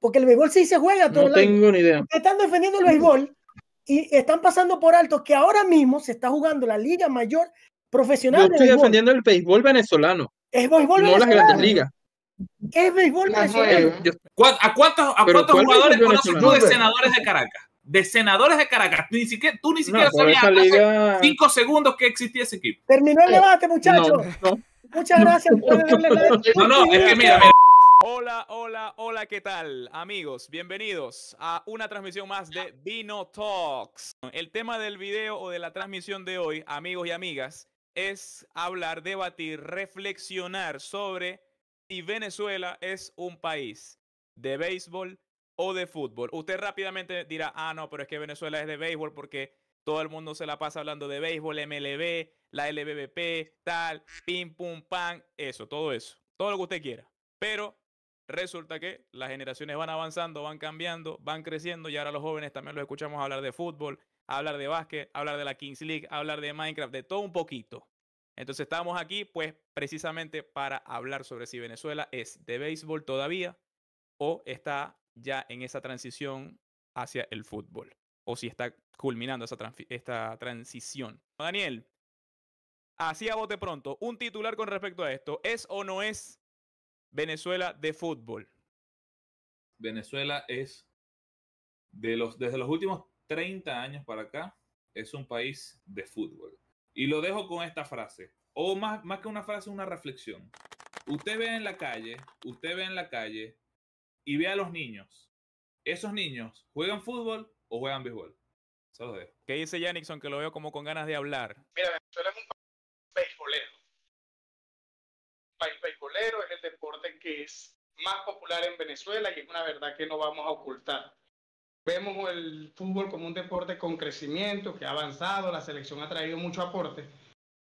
Porque el béisbol sí se juega. el todo no tengo ni idea. Están defendiendo el béisbol y están pasando por alto que ahora mismo se está jugando la Liga Mayor Profesional. Yo estoy defendiendo el béisbol venezolano. Es béisbol venezolano. las grandes ligas. Es béisbol venezolano. ¿A cuántos, a cuántos jugadores conoces tú de senadores de Caracas? de senadores de Caracas. Tú ni siquiera, sabías hace cinco segundos que existía ese equipo. Terminó el eh, debate, muchachos. Muchas gracias. No, no, es que mira, mira. Hola, hola, hola, ¿qué tal? Amigos, bienvenidos a una transmisión más de Vino Talks. El tema del video o de la transmisión de hoy, amigos y amigas, es hablar, debatir, reflexionar sobre si Venezuela es un país de béisbol o de fútbol. Usted rápidamente dirá, ah, no, pero es que Venezuela es de béisbol porque todo el mundo se la pasa hablando de béisbol, MLB, la LBBP, tal, pim, pum, pan, eso, todo eso, todo lo que usted quiera. Pero Resulta que las generaciones van avanzando, van cambiando, van creciendo y ahora los jóvenes también los escuchamos hablar de fútbol, hablar de básquet, hablar de la Kings League, hablar de Minecraft, de todo un poquito. Entonces estamos aquí pues precisamente para hablar sobre si Venezuela es de béisbol todavía o está ya en esa transición hacia el fútbol o si está culminando esa esta transición. Daniel, así a bote pronto, un titular con respecto a esto, ¿es o no es Venezuela de fútbol? Venezuela es de los, desde los últimos 30 años para acá, es un país de fútbol. Y lo dejo con esta frase, o más, más que una frase, una reflexión. Usted ve en la calle, usted ve en la calle y ve a los niños. ¿Esos niños juegan fútbol o juegan béisbol? Se los dejo. ¿Qué dice Janixon? Que lo veo como con ganas de hablar. Mira, Venezuela es un es más popular en Venezuela y es una verdad que no vamos a ocultar. Vemos el fútbol como un deporte con crecimiento, que ha avanzado, la selección ha traído mucho aporte,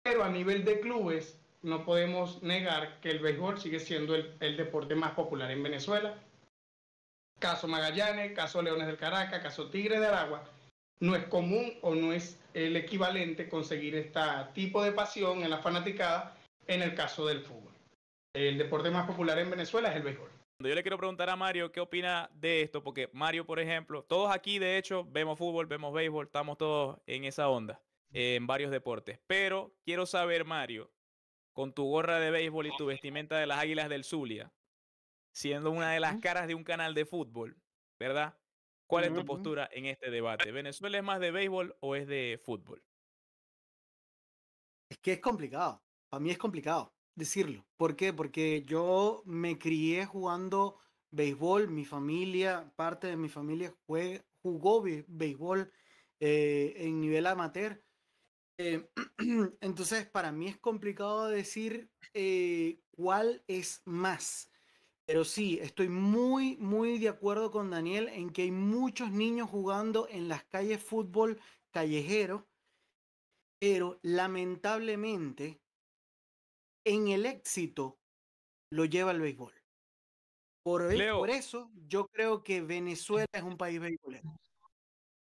pero a nivel de clubes no podemos negar que el béisbol sigue siendo el, deporte más popular en Venezuela. Caso Magallanes, caso Leones del Caracas, caso Tigres de Aragua, no es común o no es el equivalente conseguir este tipo de pasión en la fanaticada en el caso del fútbol el deporte más popular en Venezuela es el béisbol. Yo le quiero preguntar a Mario qué opina de esto, porque Mario, por ejemplo, todos aquí de hecho vemos fútbol, vemos béisbol, estamos todos en esa onda, en varios deportes. Pero quiero saber, Mario, con tu gorra de béisbol y tu vestimenta de las Águilas del Zulia, siendo una de las caras de un canal de fútbol, ¿verdad? ¿Cuál es tu postura en este debate? ¿Venezuela es más de béisbol o es de fútbol? Es que es complicado. Para mí es complicado decirlo. ¿Por qué? Porque yo me crié jugando béisbol, mi familia, parte de mi familia jugó béisbol eh, en nivel amateur. Eh, entonces, para mí es complicado decir eh, cuál es más. Pero sí, estoy muy, muy de acuerdo con Daniel en que hay muchos niños jugando en las calles fútbol callejero, pero lamentablemente en el éxito lo lleva el béisbol. Por, e, eso yo creo que Venezuela es un país béisbolero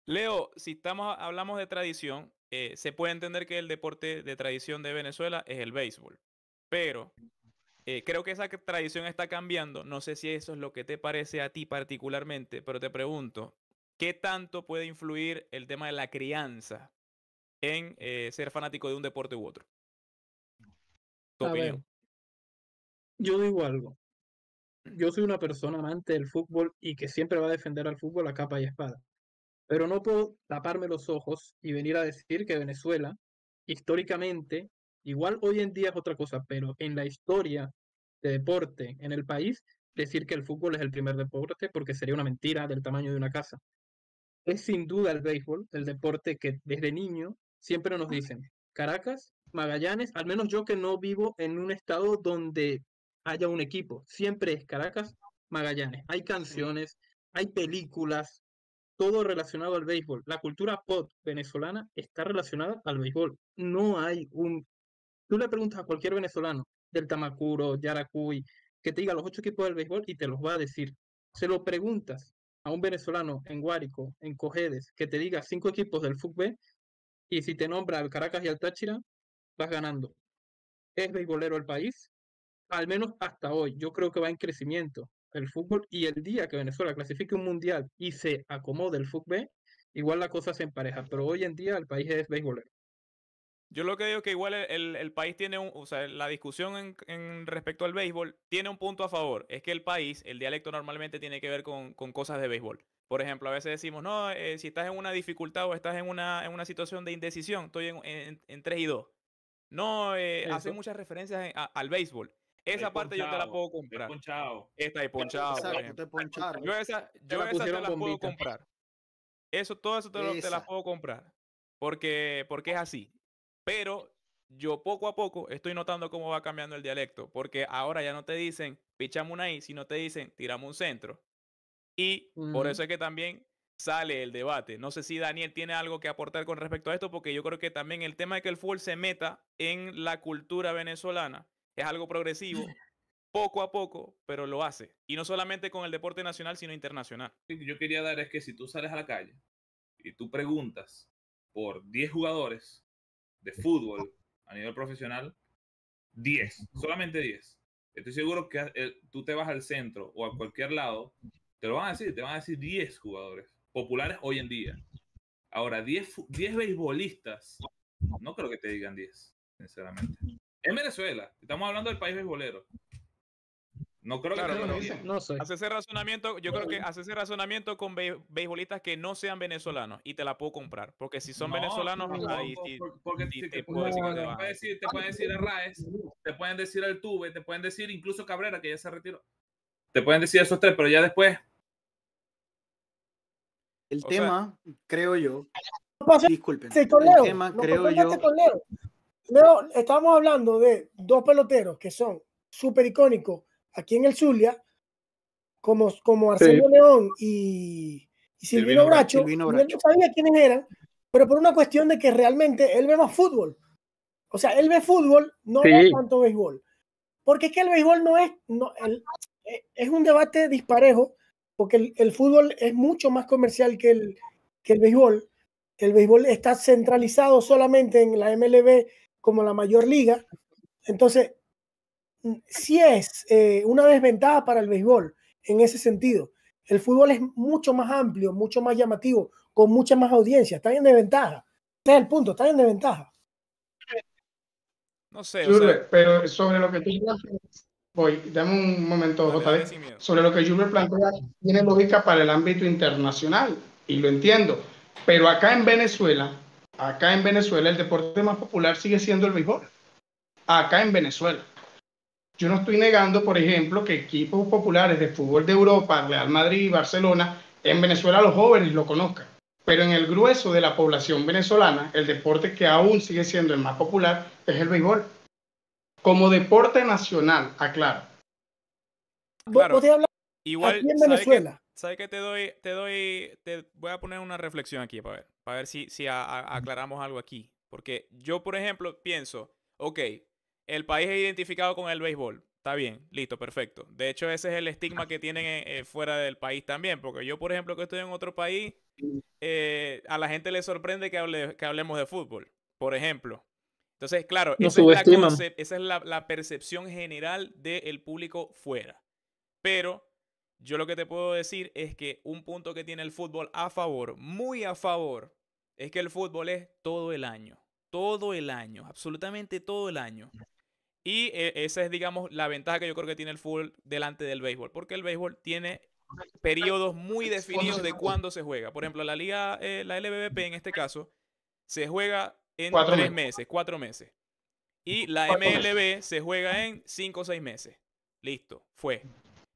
Leo, si estamos, hablamos de tradición, eh, se puede entender que el deporte de tradición de Venezuela es el béisbol, pero eh, creo que esa tradición está cambiando. No sé si eso es lo que te parece a ti particularmente, pero te pregunto, ¿qué tanto puede influir el tema de la crianza en eh, ser fanático de un deporte u otro? yo digo algo. Mm. Yo soy una persona amante del fútbol y que siempre va a defender al fútbol a capa y espada. Pero no puedo taparme los ojos y venir a decir que Venezuela, históricamente, igual hoy en día es otra cosa, pero en la historia de deporte en el país, decir que el fútbol es el primer deporte porque sería una mentira del tamaño de una casa. Es sin duda el béisbol, el deporte que desde niño siempre nos dicen, Caracas Magallanes, al menos yo que no vivo en un estado donde haya un equipo, siempre es Caracas, Magallanes. Hay canciones, hay películas, todo relacionado al béisbol. La cultura pop venezolana está relacionada al béisbol. No hay un... Tú le preguntas a cualquier venezolano del Tamacuro, Yaracuy, que te diga los ocho equipos del béisbol y te los va a decir. Se lo preguntas a un venezolano en Guárico, en Cojedes, que te diga cinco equipos del fútbol y si te nombra al Caracas y al Táchira, vas ganando. Es beisbolero el país, al menos hasta hoy. Yo creo que va en crecimiento el fútbol y el día que Venezuela clasifique un mundial y se acomode el fútbol, igual la cosa se empareja. Pero hoy en día el país es beisbolero. Yo lo que digo es que igual el, país tiene o sea, la discusión en, respecto al béisbol tiene un punto a favor. Es que el país, el dialecto normalmente tiene que ver con, cosas de béisbol. Por ejemplo, a veces decimos, no, eh, si estás en una dificultad o estás en una, situación de indecisión, estoy en, en, en 3 y 2. No, eh, hace muchas referencias al béisbol. Esa parte yo te la puedo comprar. Esta es ponchado. Yo esa, yo te la puedo comprar. Eso, todo eso te, la puedo comprar. Porque, porque es así. Pero yo poco a poco estoy notando cómo va cambiando el dialecto. Porque ahora ya no te dicen, pichamos una I, sino te dicen, tiramos un centro. Y por eso es que también sale el debate. No sé si Daniel tiene algo que aportar con respecto a esto, porque yo creo que también el tema de que el fútbol se meta en la cultura venezolana es algo progresivo, poco a poco, pero lo hace. Y no solamente con el deporte nacional, sino internacional. yo quería dar es que si tú sales a la calle y tú preguntas por 10 jugadores de fútbol a nivel profesional, 10, solamente 10. Estoy seguro que eh, tú te vas al centro o a cualquier lado, te lo van a decir, te van a decir 10 jugadores populares hoy en día. Ahora, 10, beisbolistas, no creo que te digan 10, sinceramente. En Venezuela, estamos hablando del país beisbolero. No creo que no, Hace ese razonamiento, yo creo que ese razonamiento con beisbolistas que no sean venezolanos y te la puedo comprar, porque si son venezolanos te, pueden decir, a Raes, te pueden decir el Tuve, te pueden decir incluso Cabrera que ya se retiró. Te pueden decir esos tres, pero ya después el tema, creo yo. Disculpen. el tema, creo yo. estamos hablando de dos peloteros que son súper icónicos aquí en el Zulia, como, como Arsenio León y, Silvino, Bracho. Yo no sabía quiénes eran, pero por una cuestión de que realmente él ve más fútbol. O sea, él ve fútbol, no ve tanto béisbol. Porque es que el béisbol no es. No, eh, es un debate disparejo porque el, fútbol es mucho más comercial que el, el béisbol. El béisbol está centralizado solamente en la MLB como la mayor liga. Entonces, sí es eh, una desventaja para el béisbol en ese sentido. El fútbol es mucho más amplio, mucho más llamativo, con mucha más audiencia. Está en desventaja. Ese es el punto, está en desventaja. No sé. Pero sobre lo que tú dices, Voy, dame un momento, sobre lo que me plantea, tiene lógica para el ámbito internacional, y lo entiendo, pero acá en Venezuela, acá en Venezuela, el deporte más popular sigue siendo el béisbol. Acá en Venezuela. Yo no estoy negando, por ejemplo, que equipos populares de fútbol de Europa, Real Madrid, Barcelona, en Venezuela los jóvenes lo conozcan. Pero en el grueso de la población venezolana, el deporte que aún sigue siendo el más popular es el béisbol como deporte nacional, aclaro. Claro. Igual, en Venezuela. ¿Sabes qué? te doy, te doy, te voy a poner una reflexión aquí para ver, para ver si, aclaramos algo aquí. Porque yo, por ejemplo, pienso, ok, el país es identificado con el béisbol. Está bien, listo, perfecto. De hecho, ese es el estigma que tienen eh, eh, fuera del país también. Porque yo, por ejemplo, que estoy en otro país, eh, a la gente le sorprende que, hable, que hablemos de fútbol, por ejemplo. Entonces, claro, esa, es la percepción general del público fuera. Pero yo lo que te puedo decir es que un punto que tiene el fútbol a favor, muy a favor, es que el fútbol es todo el año. Todo el año, absolutamente todo el año. Y eh, esa es, digamos, la ventaja que yo creo que tiene el fútbol delante del béisbol, porque el béisbol tiene periodos muy definidos de cuándo se juega. Por ejemplo, la liga, eh, la LBBP en este caso, se juega en cuatro tres meses. cuatro meses. Y la MLB se juega en cinco o seis meses. Listo, fue.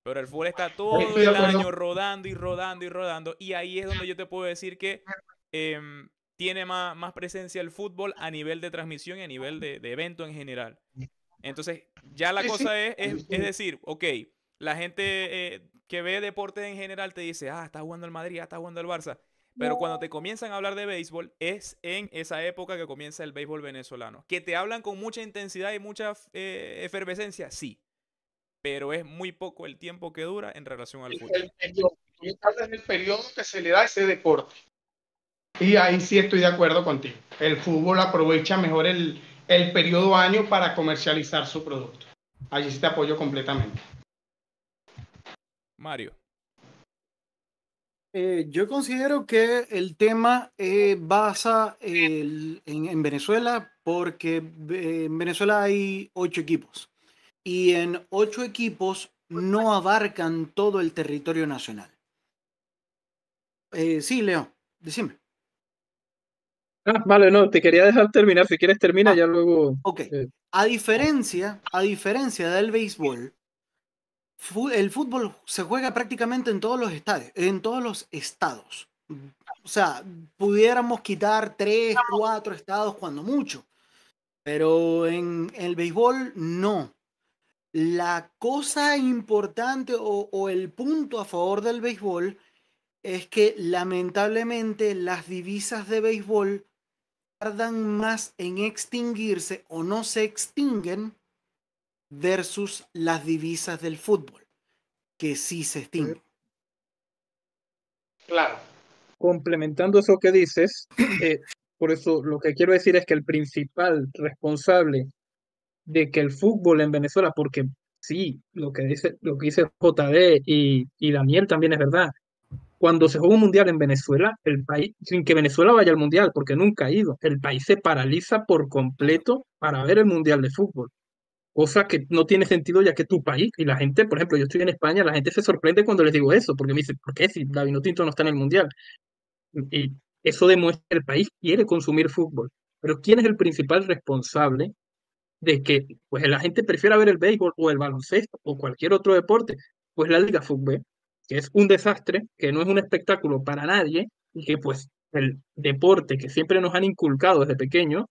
Pero el fútbol está todo el año rodando y rodando y rodando. Y ahí es donde yo te puedo decir que em, tiene más, presencia el fútbol a nivel de transmisión y a nivel de, evento en general. Entonces, ya la cosa Es, es, decir, ok, la gente eh, que ve deporte en general te dice, ah, está jugando el Madrid, ah, está jugando el Barça. Pero cuando te comienzan a hablar de béisbol, es en esa época que comienza el béisbol venezolano. Que te hablan con mucha intensidad y mucha eh, efervescencia, sí. Pero es muy poco el tiempo que dura en relación al fútbol. Estás el periodo que se le da ese deporte. Y ahí sí estoy de acuerdo contigo. El fútbol aprovecha mejor el periodo año para comercializar su producto. Allí sí te apoyo completamente. Mario. Eh, yo considero que el tema eh, basa en, Venezuela porque eh, en Venezuela hay ocho equipos y en ocho equipos no abarcan todo el territorio nacional. sí, Leo, decime. Ah, vale, no, te quería dejar terminar. Si quieres termina, ah, ya luego. Ok. A diferencia, a diferencia del béisbol, el fútbol se juega prácticamente en todos los estadios, en todos los estados. O sea, pudiéramos quitar tres, cuatro estados cuando mucho. Pero en el béisbol no. La cosa importante o, o el punto a favor del béisbol es que lamentablemente las divisas de béisbol tardan más en extinguirse o no se extinguen versus las divisas del fútbol, que sí se extinguen. Claro. Complementando eso que dices, eh, por eso lo que quiero decir es que el principal responsable de que el fútbol en Venezuela, porque sí, lo que dice, lo que dice JD y, y Daniel también es verdad, cuando se juega un mundial en Venezuela, el país, sin que Venezuela vaya al mundial, porque nunca ha ido, el país se paraliza por completo para ver el mundial de fútbol cosa que no tiene sentido ya que tu país y la gente, por ejemplo, yo estoy en España, la gente se sorprende cuando les digo eso, porque me dicen, ¿por qué si David Tinto no está en el Mundial? Y eso demuestra que el país quiere consumir fútbol. Pero ¿quién es el principal responsable de que pues, la gente prefiera ver el béisbol o el baloncesto o cualquier otro deporte? Pues la Liga Fútbol, que es un desastre, que no es un espectáculo para nadie y que pues el deporte que siempre nos han inculcado desde pequeño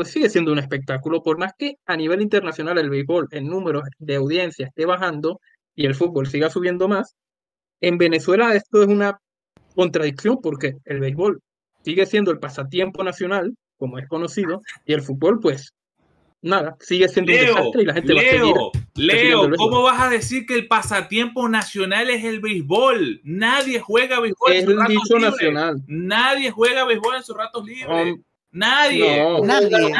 pues sigue siendo un espectáculo, por más que a nivel internacional el béisbol en número de audiencia esté bajando y el fútbol siga subiendo más, en Venezuela esto es una contradicción porque el béisbol sigue siendo el pasatiempo nacional, como es conocido, y el fútbol pues nada, sigue siendo un desastre y la gente va Leo, ¿cómo vas a decir que el pasatiempo nacional es el béisbol? Nadie juega béisbol en sus ratos libres. Nacional. Nadie juega béisbol en sus ratos libres. Nadie, nadie,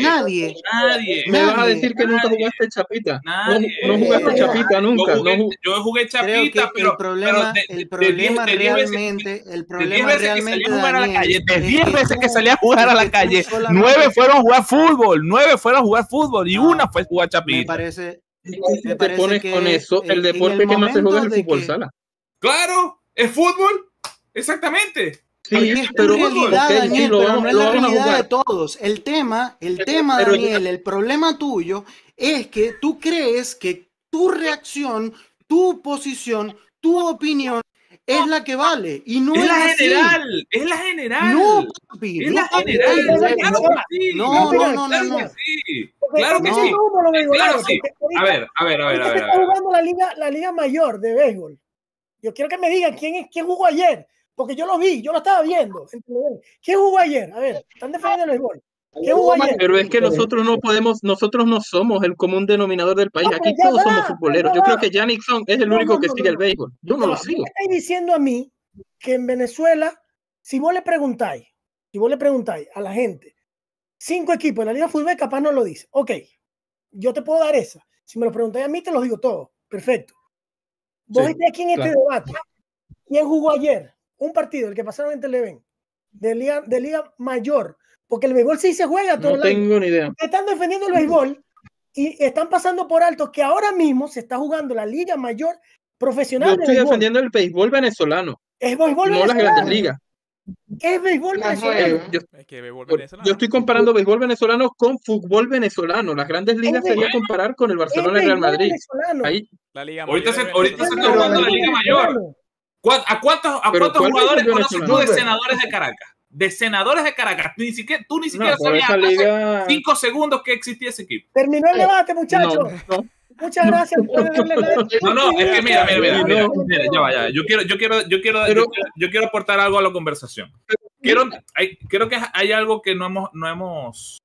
nadie, nadie, Me vas a decir que nunca jugaste chapita. no, jugaste chapita nunca. Yo jugué, chapita, pero el problema, pero de, el problema realmente, el problema de que salí a jugar a la calle, de 10 veces que salí a jugar a la calle, 9 fueron a jugar fútbol, 9 fueron a jugar fútbol y una fue a jugar chapita. Me parece, me te pones que con eso, el deporte que más se juega es el fútbol sala. Claro, es fútbol, exactamente. Sí, es pero realidad, Daniel, no es la realidad de todos. El tema, el tema, Daniel, el problema tuyo es que tú crees que tu reacción, tu posición, tu opinión es la que vale y no es, la general, es la general. No, papi, es general. Claro que sí. No, claro que sí. A ver, a ver, a ver, a ver. jugando la liga, la liga mayor de béisbol. Yo quiero que me digan quién es quién jugó ayer. Porque yo lo vi, yo lo estaba viendo. ¿Qué jugó ayer? A ver, están defendiendo el béisbol. ¿Qué jugó ayer? Pero es que nosotros no podemos, nosotros no somos el común denominador del país. Ah, aquí todos somos futboleros. Yo creo que son es el único que sigue el béisbol. Yo no lo sigo. ¿qué diciendo a mí que en Venezuela, si vos le preguntáis, si vos le preguntáis a la gente, cinco equipos en la Liga Fútbol, capaz no lo dice. Ok, yo te puedo dar esa. Si me lo preguntáis a mí, te lo digo todo. Perfecto. Vos estáis aquí en este debate. ¿Quién jugó ayer? un partido, el que pasaron en Televen, de liga, de liga mayor, porque el béisbol sí se juega todo No tengo ni idea. Están defendiendo el béisbol y están pasando por alto que ahora mismo se está jugando la liga mayor profesional. Yo estoy defendiendo el béisbol venezolano. Es béisbol no venezolano. No las grandes ligas. Es béisbol eh, venezolano. Yo, estoy comparando béisbol venezolano con fútbol venezolano. Las grandes ligas van sería comparar con el Barcelona y el Real Madrid. Ahí. ahorita se está jugando la Liga Mayor. ¿A cuántos, a cuántos jugadores conoces tú de senadores de Caracas? De senadores de Caracas. Ni siquiera, tú ni siquiera sabías hace cinco segundos que existía ese equipo. Terminó el eh, debate, muchachos. Muchas gracias. No, no, es que mira, mira, mira, ya Yo quiero, yo quiero, yo quiero, aportar algo a la conversación. Quiero, creo que hay algo que no hemos, no hemos,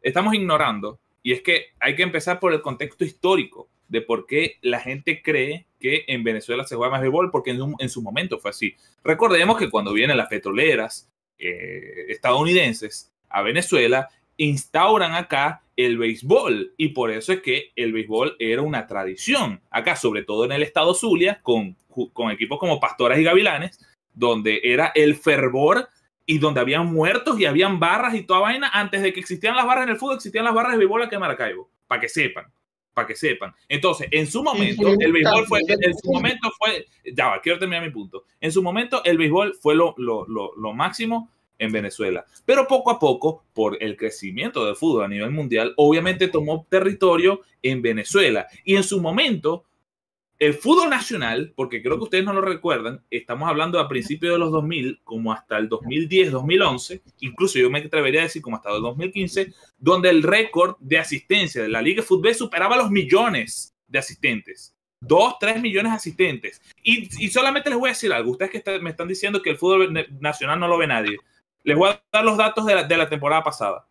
estamos ignorando y es que hay que empezar por el contexto histórico de por qué la gente cree que en Venezuela se juega más béisbol porque en, su momento fue así. Recordemos que cuando vienen las petroleras eh, estadounidenses a Venezuela, instauran acá el béisbol y por eso es que el béisbol era una tradición acá, sobre todo en el estado Zulia, con, con equipos como Pastoras y Gavilanes, donde era el fervor y donde habían muertos y habían barras y toda vaina. Antes de que existían las barras en el fútbol, existían las barras de béisbol aquí en Maracaibo, para que sepan para que sepan. Entonces, en su momento, el béisbol fue, en su momento fue, ya va, quiero terminar mi punto. En su momento, el béisbol fue lo, lo, máximo en Venezuela. Pero poco a poco, por el crecimiento del fútbol a nivel mundial, obviamente tomó territorio en Venezuela. Y en su momento, el fútbol nacional, porque creo que ustedes no lo recuerdan, estamos hablando a principios de los 2000, como hasta el 2010, 2011, incluso yo me atrevería a decir como hasta el 2015, donde el récord de asistencia de la Liga de Fútbol superaba los millones de asistentes. Dos, tres millones de asistentes. Y, solamente les voy a decir algo. Ustedes que me están diciendo que el fútbol nacional no lo ve nadie. Les voy a dar los datos de la, temporada pasada.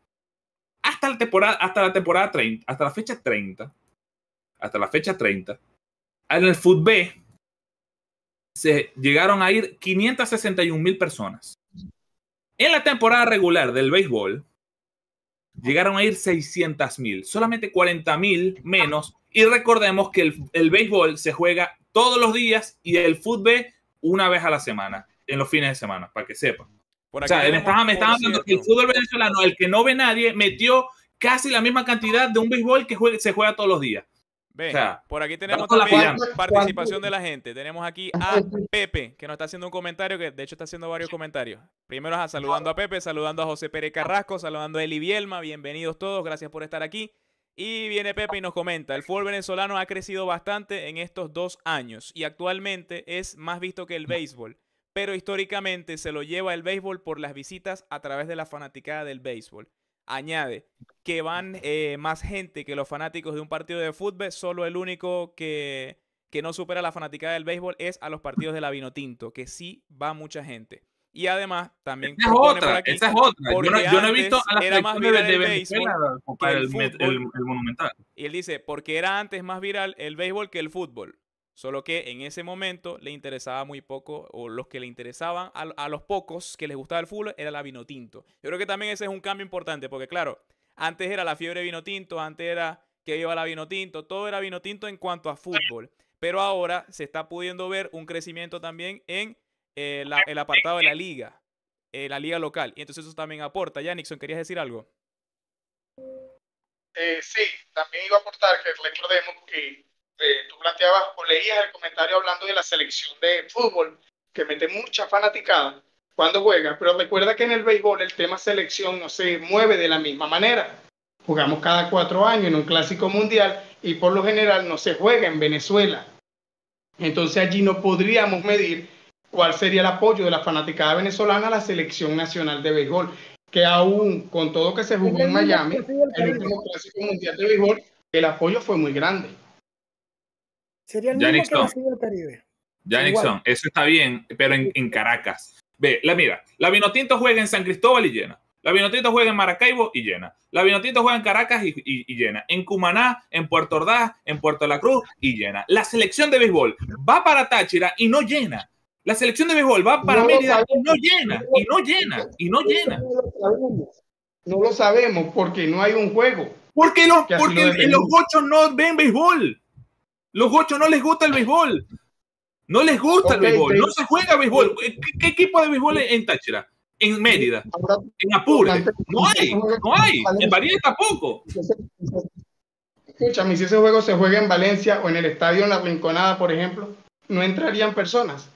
Hasta la temporada, hasta la temporada 30, hasta la fecha 30, hasta la fecha 30, en el B se llegaron a ir 561 mil personas. En la temporada regular del béisbol llegaron a ir 600 mil, solamente 40 mil menos. Y recordemos que el, béisbol se juega todos los días y el fútbol una vez a la semana, en los fines de semana, para que sepan. o sea, me estaban hablando que el fútbol venezolano, el que no ve nadie, metió casi la misma cantidad de un béisbol que se juega todos los días por aquí tenemos también participación de la gente. Tenemos aquí a Pepe, que nos está haciendo un comentario, que de hecho está haciendo varios comentarios. Primero, saludando a Pepe, saludando a José Pérez Carrasco, saludando a Eli Bielma. Bienvenidos todos, gracias por estar aquí. Y viene Pepe y nos comenta, el fútbol venezolano ha crecido bastante en estos dos años y actualmente es más visto que el béisbol, pero históricamente se lo lleva el béisbol por las visitas a través de la fanaticada del béisbol añade que van eh, más gente que los fanáticos de un partido de fútbol, solo el único que, que no supera la fanaticada del béisbol es a los partidos de la Vinotinto, que sí va mucha gente. Y además, también. es otra, esa es otra. Yo no, he visto a el, Monumental. Y él dice, porque era antes más viral el béisbol que el fútbol. Solo que en ese momento le interesaba muy poco, o los que le interesaban a, los pocos que les gustaba el fútbol era la vino tinto. Yo creo que también ese es un cambio importante, porque claro, antes era la fiebre vino tinto, antes era que iba la vino tinto, todo era vino tinto en cuanto a fútbol. Pero ahora se está pudiendo ver un crecimiento también en eh, el apartado de la liga, eh, la liga local. Y entonces eso también aporta. Ya, Nixon, ¿querías decir algo? Eh, sí, también iba a aportar que recordemos que planteaba, o leías el comentario hablando de la selección de fútbol, que mete mucha fanaticada cuando juega, pero recuerda que en el béisbol el tema selección no se mueve de la misma manera. Jugamos cada cuatro años en un clásico mundial y por lo general no se juega en Venezuela. Entonces allí no podríamos medir cuál sería el apoyo de la fanaticada venezolana a la selección nacional de béisbol, que aún con todo que se jugó en Miami, el último clásico mundial de béisbol, el apoyo fue muy grande. Sería el eso está bien, pero en, Caracas. Ve, la mira, la Vinotinto juega en San Cristóbal y llena. La Vinotinto juega en Maracaibo y llena. La Vinotinto juega en Caracas y, llena. En Cumaná, en Puerto Ordaz, en Puerto La Cruz y llena. La selección de béisbol va para Táchira y no llena. La selección de béisbol va para Mérida y no llena, y no llena, y no llena. No lo sabemos, porque no hay un juego. Porque no porque los ocho no ven béisbol. Los gochos no les gusta el béisbol. No les gusta el béisbol. No se juega béisbol. ¿Qué, equipo de béisbol en Táchira? En Mérida. En Apure. No hay. No hay. En Valencia tampoco. Escúchame, si ese juego se juega en Valencia o en el estadio en La Rinconada, por ejemplo, no entrarían personas.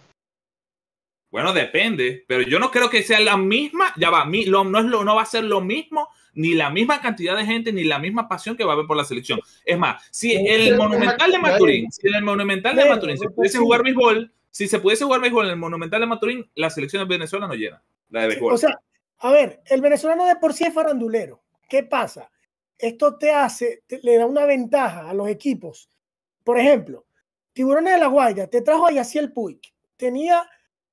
Bueno, depende, pero yo no creo que sea la misma, ya va, no, es lo, no va a ser lo mismo ni la misma cantidad de gente, ni la misma pasión que va a haber por la selección. Es más, si el Monumental de Maturín, si el Monumental de Maturín se pudiese jugar béisbol, si se pudiese jugar béisbol en el Monumental de Maturín, la selección de Venezuela no llena. O sea, a ver, el venezolano de por sí es farandulero. ¿Qué pasa? Esto te hace, le da una ventaja a los equipos. Por ejemplo, Tiburones de la Guaya, te trajo a el Puig. Tenía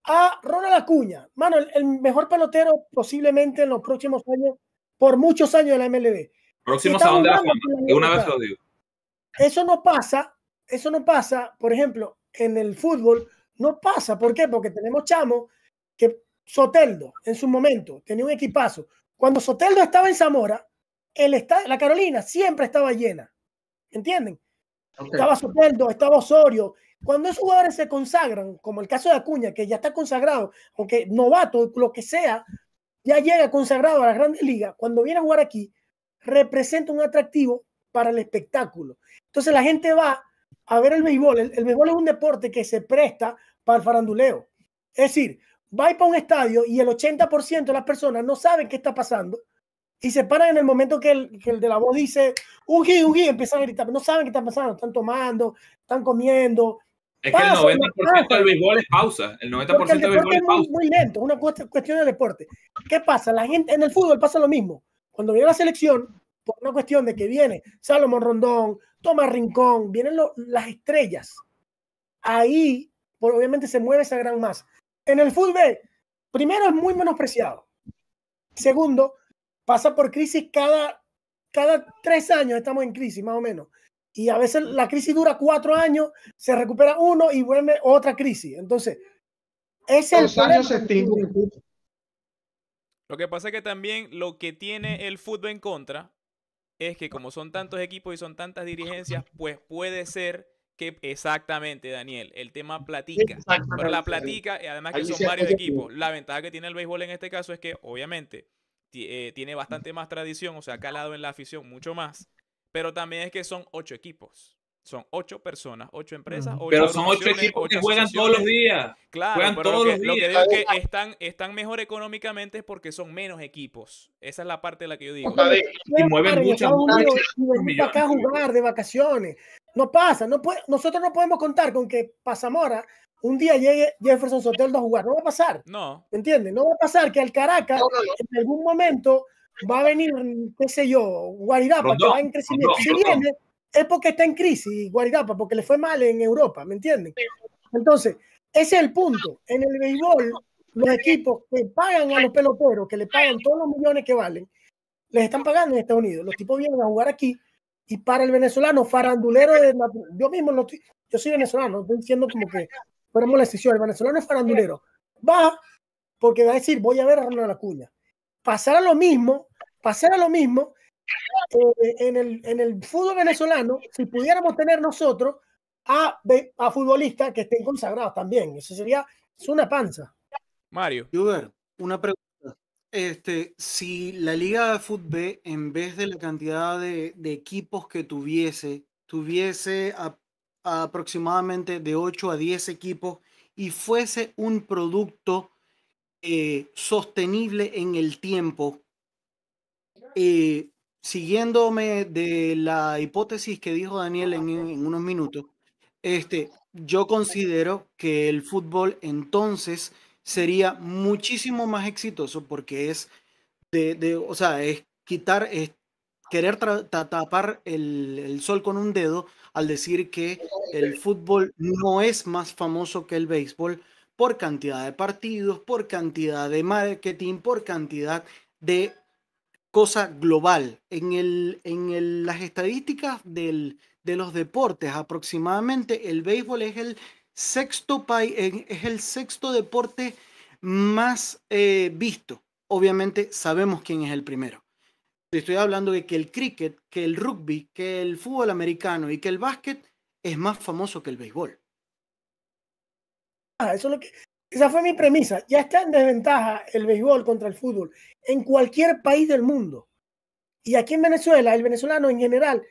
a Ronald Acuña, mano, el, el, mejor pelotero posiblemente en los próximos años por muchos años en la MLB. Próximo Salón de la una vez lo digo. Eso no pasa, eso no pasa, por ejemplo, en el fútbol, no pasa. ¿Por qué? Porque tenemos chamos que Soteldo, en su momento, tenía un equipazo. Cuando Soteldo estaba en Zamora, el está, la Carolina siempre estaba llena. ¿Entienden? Estaba Soteldo, estaba Osorio. Cuando esos jugadores se consagran, como el caso de Acuña, que ya está consagrado, aunque novato, lo que sea, ya llega consagrado a las grandes ligas, cuando viene a jugar aquí, representa un atractivo para el espectáculo. Entonces la gente va a ver el béisbol. El, béisbol es un deporte que se presta para el faranduleo. Es decir, va para un estadio y el 80% de las personas no saben qué está pasando y se paran en el momento que el, de la voz dice, un gi, un empiezan a gritar, no saben qué está pasando, están tomando, están comiendo, es que el 90% del béisbol es pausa. El 90% del béisbol es pausa. muy, lento. lento, una cuestión de deporte. ¿Qué pasa? La gente en el fútbol pasa lo mismo. Cuando viene la selección, por una cuestión de que viene Salomón Rondón, Tomás Rincón, vienen las estrellas. Ahí, obviamente, se mueve esa gran masa. En el fútbol, primero es muy menospreciado. Segundo, pasa por crisis cada, cada tres años, estamos en crisis, más o menos y a veces la crisis dura cuatro años, se recupera uno y vuelve otra crisis. Entonces, ese es el años Lo que pasa es que también lo que tiene el fútbol en contra es que como son tantos equipos y son tantas dirigencias, pues puede ser que exactamente, Daniel, el tema platica. Pero la platica, y además que son varios equipos, la ventaja que tiene el béisbol en este caso es que obviamente eh, tiene bastante más tradición, o sea, ha calado en la afición mucho más. Pero también es que son ocho equipos. Son ocho personas, ocho empresas, Pero son ocho equipos que juegan todos los días. Claro, juegan todos los días. digo que están, están mejor económicamente porque son menos equipos. Esa es la parte de la que yo digo. Y mueven muchas Y acá jugar de vacaciones. No pasa. No nosotros no podemos contar con que Pasamora un día llegue Jefferson Soteldo a jugar. No va a pasar. No. ¿Entiendes? No va a pasar que al Caracas en algún momento va a venir, qué sé yo, Guaridapa, que va en crecimiento. si viene, es porque está en crisis, Guarigapa, porque le fue mal en Europa, ¿me entienden? Entonces, ese es el punto. En el béisbol, los equipos que pagan a los peloteros, que le pagan todos los millones que valen, les están pagando en Estados Unidos. Los tipos vienen a jugar aquí y para el venezolano, farandulero yo mismo no estoy, yo soy venezolano, estoy diciendo como que fuéramos la decisión, el venezolano es farandulero. Va porque va a decir, voy a ver a Ronald Acuña, pasara lo mismo, pasará lo mismo eh, en, el, fútbol venezolano, si pudiéramos tener nosotros a, a futbolistas que estén consagrados también. Eso sería es una panza. Mario. una pregunta. Este, si la Liga de Fútbol, en vez de la cantidad de, equipos que tuviese, tuviese aproximadamente de 8 a 10 equipos y fuese un producto eh, sostenible en el tiempo, eh, siguiéndome de la hipótesis que dijo Daniel en, unos minutos, este, yo considero que el fútbol entonces sería muchísimo más exitoso porque es de, o sea, es quitar, es querer tapar el, sol con un dedo al decir que el fútbol no es más famoso que el béisbol, por cantidad de partidos, por cantidad de marketing, por cantidad de cosa global. En, el, en las estadísticas de los deportes, aproximadamente el béisbol es el sexto, es el sexto deporte más eh, visto. Obviamente sabemos quién es el primero. Estoy hablando de que el cricket, que el rugby, que el fútbol americano y que el básquet es más famoso que el béisbol. Ah, eso esa fue mi premisa. Ya está en desventaja el béisbol contra el fútbol en cualquier país del mundo. Y aquí en Venezuela, el venezolano en general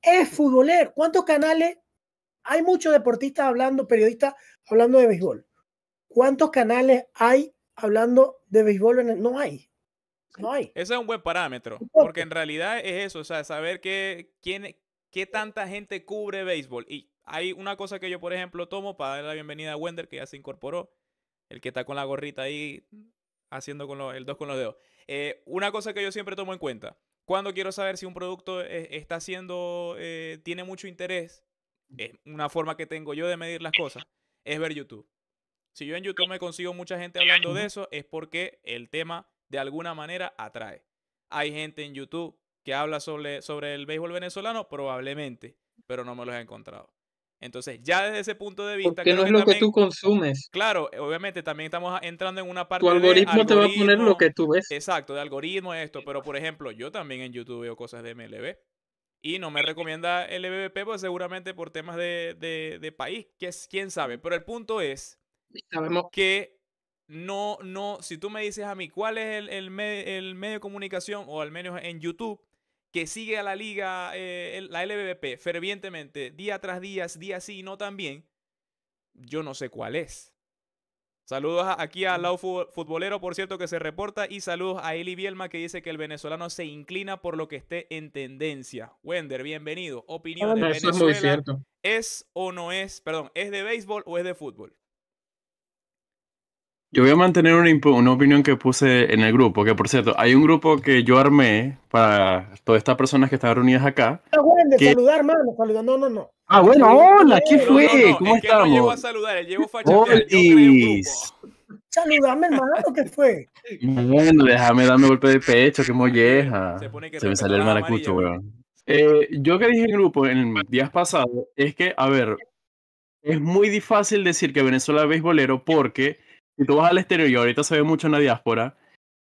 es futbolero. ¿Cuántos canales? Hay muchos deportistas hablando, periodistas hablando de béisbol. ¿Cuántos canales hay hablando de béisbol? En el... No hay. No hay. Ese es un buen parámetro, porque en realidad es eso, o sea, saber que, quién, qué tanta gente cubre béisbol y hay una cosa que yo, por ejemplo, tomo para dar la bienvenida a Wender, que ya se incorporó, el que está con la gorrita ahí haciendo con el dos con los dedos. Eh, una cosa que yo siempre tomo en cuenta, cuando quiero saber si un producto e, está haciendo, eh, tiene mucho interés, una forma que tengo yo de medir las cosas, es ver YouTube. Si yo en YouTube me consigo mucha gente hablando de eso, es porque el tema de alguna manera atrae. Hay gente en YouTube que habla sobre, sobre el béisbol venezolano, probablemente, pero no me los he encontrado. Entonces, ya desde ese punto de vista. Porque no es lo que tú consumes. Claro, eh, obviamente también estamos entrando en una parte. Tu algoritmo, te va a poner lo que tú ves. Exacto, de algoritmo, esto. Pero, por ejemplo, yo también en YouTube veo cosas de MLB. Y no me recomienda LBBP pues seguramente por temas de, país, que es, quién sabe. Pero el punto es Sabemos. que no, no, si tú me dices a mí cuál es el, el medio de comunicación o al menos en YouTube que sigue a la liga, eh, la LBBP fervientemente, día tras día, día sí y no también, yo no sé cuál es. Saludos aquí al lado futbolero, por cierto, que se reporta. Y saludos a Eli Bielma, que dice que el venezolano se inclina por lo que esté en tendencia. Wender, bienvenido. Opinión de Venezuela. Es, muy cierto. es o no es, perdón, ¿es de béisbol o es de fútbol? Yo voy a mantener una, una, opinión que puse en el grupo, que por cierto, hay un grupo que yo armé para todas estas personas que están reunidas acá. Ah, bueno, de saludar, mano, saludar, no, no, no. Ah, bueno, hola, ¿qué fue? No, no, ¿Cómo es estamos? Que no a saludar, él llegó a Saludame, hermano, ¿qué fue? Bueno, déjame darme golpe de pecho, qué molleja. Se, me sale el maracucho, weón. Eh, yo que dije en el grupo en días pasados es que, a ver, es muy difícil decir que Venezuela es beisbolero porque si tú vas al exterior y ahorita se ve mucho en la diáspora,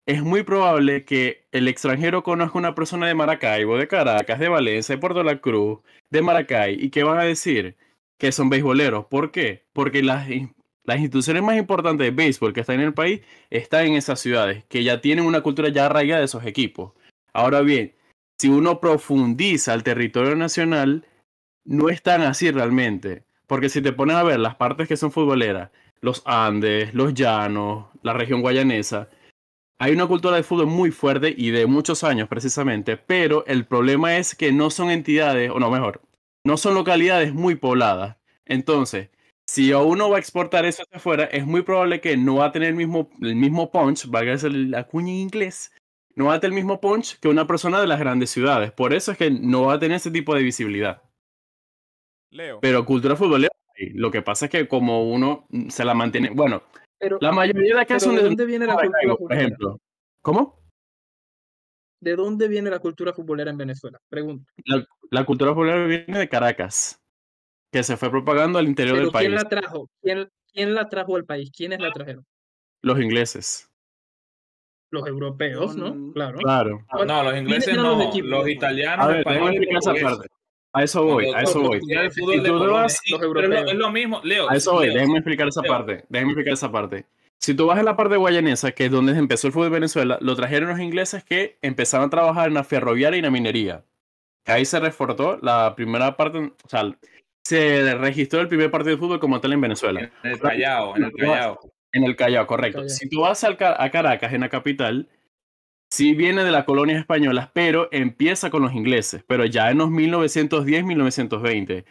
es muy probable que el extranjero conozca una persona de Maracaibo, de Caracas, de Valencia, de Puerto La Cruz, de Maracay, y que van a decir que son beisboleros. ¿Por qué? Porque las, instituciones más importantes de béisbol que están en el país están en esas ciudades, que ya tienen una cultura ya arraigada de esos equipos. Ahora bien, si uno profundiza al territorio nacional, no es tan así realmente. Porque si te pones a ver las partes que son futboleras, los Andes, los Llanos, la región guayanesa. Hay una cultura de fútbol muy fuerte y de muchos años precisamente, pero el problema es que no son entidades, o no mejor, no son localidades muy pobladas. Entonces, si uno va a exportar eso hacia afuera, es muy probable que no va a tener el mismo, el mismo punch, valga la cuña en inglés, no va a tener el mismo punch que una persona de las grandes ciudades. Por eso es que no va a tener ese tipo de visibilidad. Leo. Pero cultura de fútbol, Leo lo que pasa es que como uno mm, se la mantiene, bueno, la mayoría de casos... ¿De dónde viene la cultura Por ejemplo. ¿Cómo? ¿De dónde viene la cultura futbolera en Venezuela? Pregunta. La, cultura futbolera viene de Caracas, que se fue propagando al interior del país. ¿Quién la trajo? ¿Quién, ¿Quién la trajo al país? ¿Quiénes la trajeron? Los ingleses. Los europeos, ¿no? Mm, claro. claro. No, los ingleses no, los, italianos. A eso voy, a eso voy. es lo mismo, Leo. A eso voy, explicar esa parte. déjame explicar esa parte. Si tú vas a la parte guayanesa, que es donde empezó el fútbol de Venezuela, lo trajeron los ingleses que empezaron a trabajar en la ferroviaria y en la minería. Ahí se reforzó la primera parte, o sea, se registró el primer partido de fútbol como tal en Venezuela. En el Callao, en el Callao. En el Callao, correcto. Si tú vas a Caracas, en la capital, sí viene de las colonias españolas, pero empieza con los ingleses, pero ya en los 1910-1920.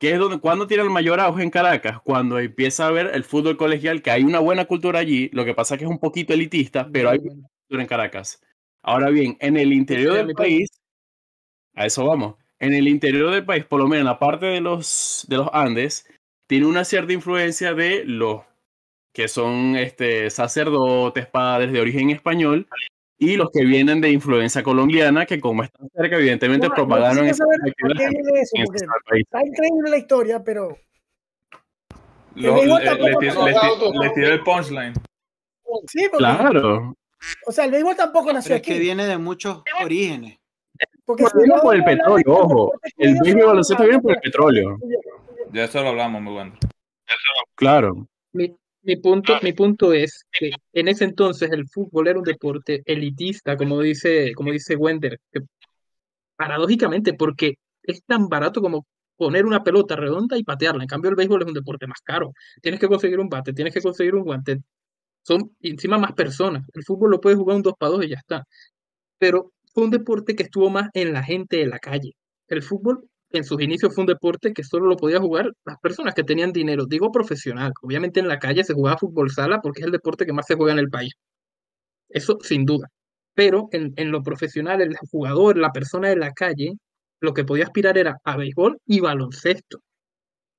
Que es donde, cuando tiene el mayor auge en Caracas, cuando empieza a ver el fútbol colegial, que hay una buena cultura allí, lo que pasa es que es un poquito elitista, pero hay buena cultura en Caracas. Ahora bien, en el interior del país, a eso vamos, en el interior del país, por lo menos en la parte de los, de los Andes, tiene una cierta influencia de los que son este, sacerdotes, padres de origen español, y los que vienen de influencia colombiana, que como están cerca, evidentemente propagaron esa actividad Está increíble la historia, pero... le, le, el punchline. Sí, porque, claro. O sea, el béisbol tampoco nació pero es que viene de muchos orígenes. Porque por el petróleo, ojo. El béisbol lo viene por el petróleo. De eso lo hablamos, muy bueno. Claro mi punto, ah. mi punto es que en ese entonces el fútbol era un deporte elitista, como dice, como dice Wender, paradójicamente, porque es tan barato como poner una pelota redonda y patearla. En cambio, el béisbol es un deporte más caro. Tienes que conseguir un bate, tienes que conseguir un guante. Son encima más personas. El fútbol lo puedes jugar un 2 para 2 y ya está. Pero fue un deporte que estuvo más en la gente de la calle. El fútbol en sus inicios fue un deporte que solo lo podían jugar las personas que tenían dinero, digo profesional. Obviamente en la calle se jugaba fútbol sala porque es el deporte que más se juega en el país. Eso sin duda. Pero en, lo profesional, el jugador, la persona de la calle, lo que podía aspirar era a béisbol y baloncesto.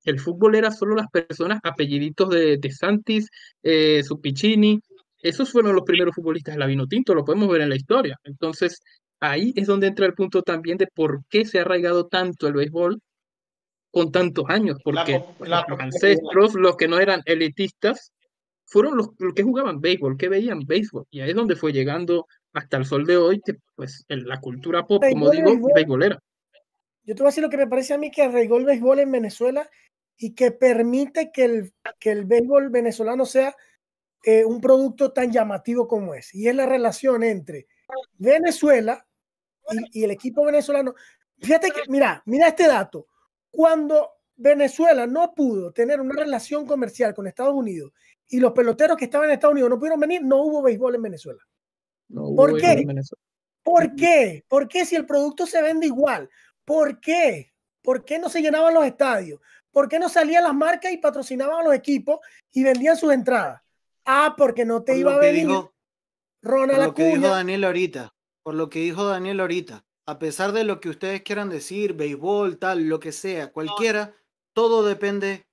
El fútbol era solo las personas, apelliditos de, de Santis, eh, Esos fueron los primeros futbolistas de la tinto. lo podemos ver en la historia. Entonces, ahí es donde entra el punto también de por qué se ha arraigado tanto el béisbol con tantos años, porque los ancestros, los que no eran elitistas, fueron los, que jugaban béisbol, que veían béisbol, y ahí es donde fue llegando hasta el sol de hoy, pues la cultura pop, como digo, béisbolera. Yo te voy a decir lo que me parece a mí que arraigó el béisbol en Venezuela y que permite que el, que el béisbol venezolano sea eh, un producto tan llamativo como es, y es la relación entre Venezuela, y, el equipo venezolano. Fíjate que, mira, mira este dato. Cuando Venezuela no pudo tener una relación comercial con Estados Unidos y los peloteros que estaban en Estados Unidos no pudieron venir, no hubo béisbol en Venezuela. No hubo ¿Por qué? ¿Por qué? ¿Por qué si el producto se vende igual? ¿Por qué? ¿Por qué no se llenaban los estadios? ¿Por qué no salían las marcas y patrocinaban a los equipos y vendían sus entradas? Ah, porque no te iba a venir. Ronald lo que dijo Daniel ahorita por lo que dijo Daniel ahorita, a pesar de lo que ustedes quieran decir, béisbol, tal, lo que sea, cualquiera, todo depende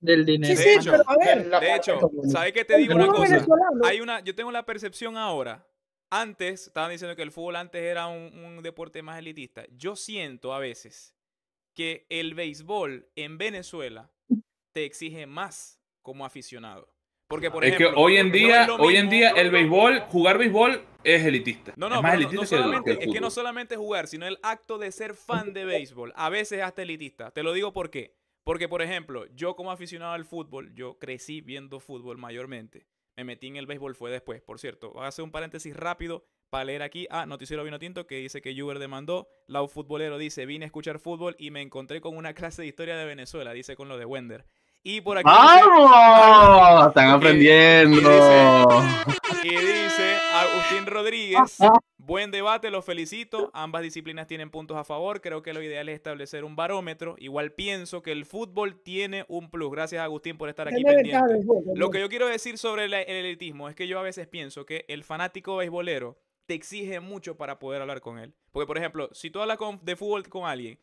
del dinero. de hecho, ¿sabes qué te digo una cosa? Hay una, yo tengo la percepción ahora. Antes, estaban diciendo que el fútbol antes era un, un deporte más elitista. Yo siento a veces que el béisbol en Venezuela te exige más como aficionado. Porque, por es que hoy en día, hoy en día el béisbol, jugar béisbol es elitista. No, no, es más elitista que es que no solamente jugar, sino el acto de ser fan de béisbol, a veces hasta elitista. Te lo digo por qué. Porque, por ejemplo, yo como aficionado al fútbol, yo crecí viendo fútbol mayormente. Me metí en el béisbol, fue después. Por cierto, voy a hacer un paréntesis rápido para leer aquí a ah, Noticiero Vino Tinto que dice que Juber demandó. Lau Futbolero dice, vine a escuchar fútbol y me encontré con una clase de historia de Venezuela, dice con lo de Wender. Y por aquí. ¡Vamos! Están aprendiendo. Y dice, Agustín Rodríguez. Buen debate, los felicito. Ambas disciplinas tienen puntos a favor. Creo que lo ideal es establecer un barómetro. Igual pienso que el fútbol tiene un plus. Gracias, Agustín, por estar aquí pendiente. Lo que yo quiero decir sobre el elitismo es que yo a veces pienso que el fanático beisbolero te exige mucho para poder hablar con él. Porque, por ejemplo, si tú hablas de fútbol con alguien,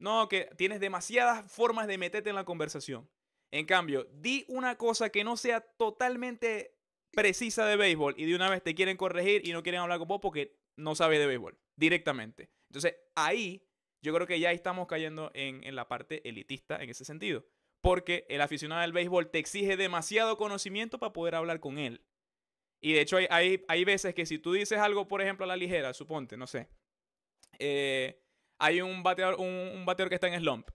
no, que tienes demasiadas formas de meterte en la conversación. En cambio, di una cosa que no sea totalmente precisa de béisbol y de una vez te quieren corregir y no quieren hablar con vos porque no sabes de béisbol directamente. Entonces, ahí yo creo que ya estamos cayendo en, la parte elitista en ese sentido. Porque el aficionado al béisbol te exige demasiado conocimiento para poder hablar con él. Y de hecho hay, hay, veces que si tú dices algo, por ejemplo, a la ligera, suponte, no sé. Eh, hay un bateador, un, un bateador que está en slump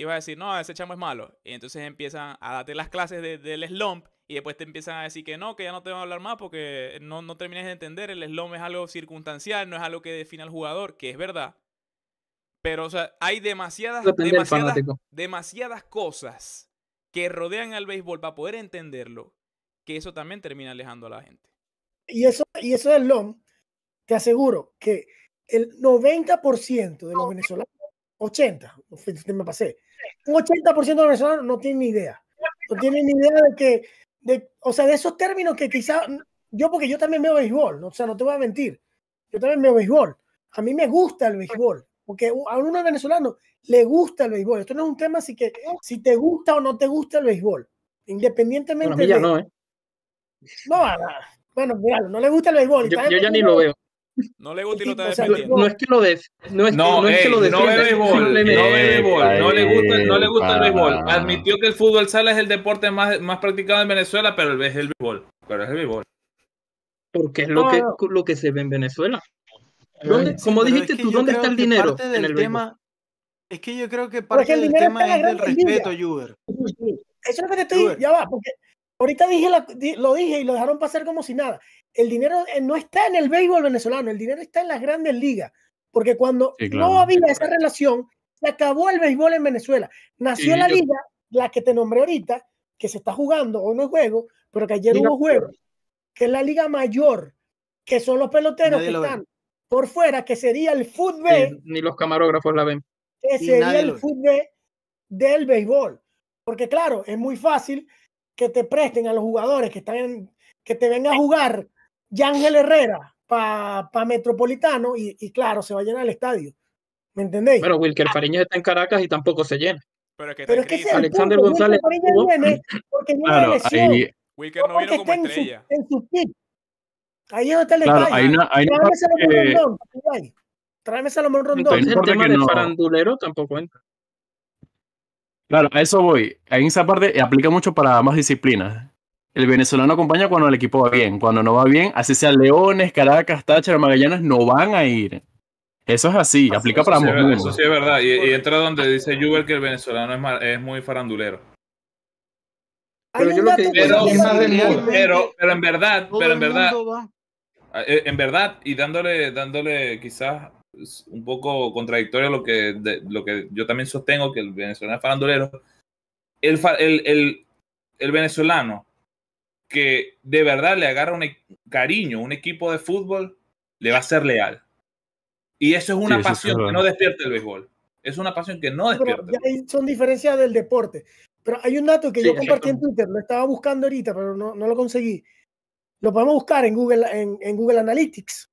y vas a decir, no, ese chamo es malo. Y entonces empiezan a darte las clases del slump y después te empiezan a decir que no, que ya no te van a hablar más porque no, no terminas de entender, el slump es algo circunstancial, no es algo que define al jugador, que es verdad. Pero, o sea, hay demasiadas, demasiadas, cosas que rodean al béisbol para poder entenderlo, que eso también termina alejando a la gente. Y eso, y eso del slump, te aseguro que el 90% de los venezolanos, 80, me pasé, un 80% de los venezolanos no tienen ni idea. No tiene ni idea de que, de, o sea, de esos términos que quizás, yo porque yo también veo béisbol, ¿no? o sea, no te voy a mentir, yo también veo béisbol. A mí me gusta el béisbol, porque a uno venezolano le gusta el béisbol. Esto no es un tema así que si te gusta o no te gusta el béisbol, independientemente. a no, ¿eh? No, bueno, no le gusta el béisbol. yo ya ni lo veo. No le gusta y lo está defendiendo. No, es que lo defienda. No, es que, no, es que lo defienda, no bebe bol, no no le gusta, no le gusta el béisbol. Admitió que el fútbol sala es el deporte más, más practicado en Venezuela, pero es el béisbol. Pero es el béisbol. Porque es lo, que, lo que se ve en Venezuela. como dijiste tú, ¿dónde está el dinero? en el tema, es que yo creo que parte del tema es del respeto, Juber. Eso es lo que te estoy. Ya va, porque ahorita dije lo dije y lo dejaron pasar como si nada el dinero eh, no está en el béisbol venezolano, el dinero está en las grandes ligas, porque cuando no había esa relación, se acabó el béisbol en Venezuela. Nació la liga, la que te nombré ahorita, que se está jugando, hoy no es juego, pero que ayer hubo juego, que es la liga mayor, que son los peloteros que están por fuera, que sería el fútbol. Ni, los camarógrafos la ven. Que sería el fútbol del béisbol. Porque claro, es muy fácil que te presten a los jugadores que están que te vengan a jugar Ángel Herrera para pa Metropolitano y, y, claro, se va a llenar el estadio. ¿Me entendéis? Pero Wilker Fariñas está en Caracas y tampoco se llena. Pero, que es que, Alexander punto, González. Viene porque claro, Wilker no vino como estrella. En su, en su ahí está el claro, Hay una, hay Tráeme Salomón Rondón. Tráeme Salomón Rondón. el tema del farandulero tampoco entra Claro, a eso voy. En esa parte aplica mucho para más disciplinas. El venezolano acompaña cuando el equipo va bien. Cuando no va bien, así sea Leones, Caracas, Táchira, Magallanes, no van a ir. Eso es así, aplica para ambos. eso sí es verdad. Y, entra donde dice Juber que el venezolano es, muy farandulero. Pero, yo lo que, pero, pero, pero, en verdad, pero en verdad, ah, eh, en verdad, y dándole, dándole quizás un poco contradictorio lo que, lo que yo también sostengo, que el venezolano es farandulero, el venezolano que de verdad le agarra un e-, cariño, un equipo de fútbol, le va a ser leal. Y eso es una pasión que no despierta el béisbol. Es una pasión que no despierta. son diferencias del deporte. Pero hay un dato que yo compartí en Twitter, lo estaba buscando ahorita, pero no, lo conseguí. Lo podemos buscar en Google, en, Google Analytics.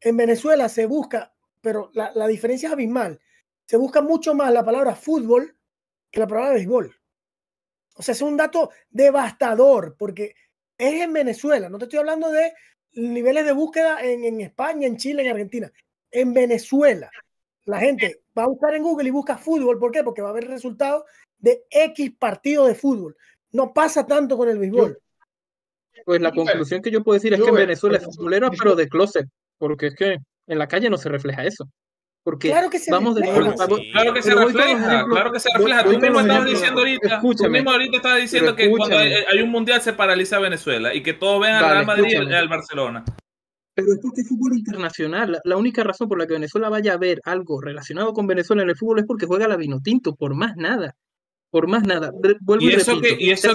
En Venezuela se busca, pero la, la diferencia es abismal. Se busca mucho más la palabra fútbol que la palabra béisbol. O sea, es un dato devastador porque es en Venezuela. No te estoy hablando de niveles de búsqueda en, España, en Chile, en Argentina. En Venezuela, la gente va a buscar en Google y busca fútbol. ¿Por qué? Porque va a haber resultados de X partido de fútbol. No pasa tanto con el béisbol. Pues la conclusión que yo puedo decir es que en Venezuela es futbolera, pero de closet, porque es que en la calle no se refleja eso. Porque claro que se vamos de nuevo. Claro que se refleja, claro que se refleja. Tú mismo estabas diciendo ahorita, tú mismo ahorita estabas diciendo que cuando hay, un mundial se paraliza Venezuela y que todos ven al Real Madrid y al Barcelona. Pero es es fútbol internacional. La, única razón por la que Venezuela vaya a ver algo relacionado con Venezuela en el fútbol es porque juega la Vinotinto, por más nada. Por más nada. Vuelvo y, eso que, y eso,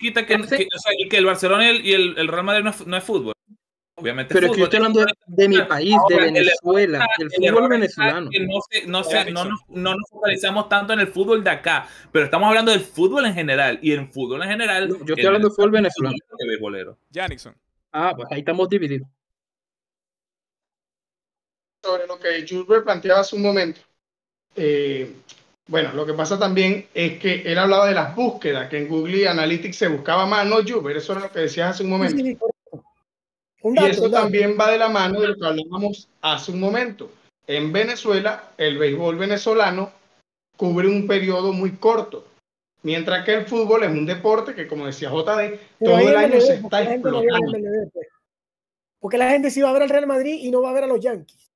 quita, que, el Barcelona y el, y el Real Madrid no es fútbol. Pero es que yo estoy hablando de, mi país, de Venezuela, del fútbol venezolano. No, nos, focalizamos tanto en el fútbol de acá, pero estamos hablando del fútbol en general. Y en fútbol en general. yo estoy hablando de fútbol venezolano. Janison. Ah, pues ahí estamos divididos. Sobre lo que Juber planteaba hace un momento. Eh, bueno, lo que pasa también es que él hablaba de las búsquedas, que en Google Analytics se buscaba más, no Juber, eso era lo que decías hace un momento y eso también va de la mano de lo que hablábamos hace un momento. En Venezuela, el béisbol venezolano cubre un periodo muy corto, mientras que el fútbol es un deporte que, como decía JD, todo el año se está explotando. Pues. Porque la gente sí va a ver al Real Madrid y no va a ver a los Yankees.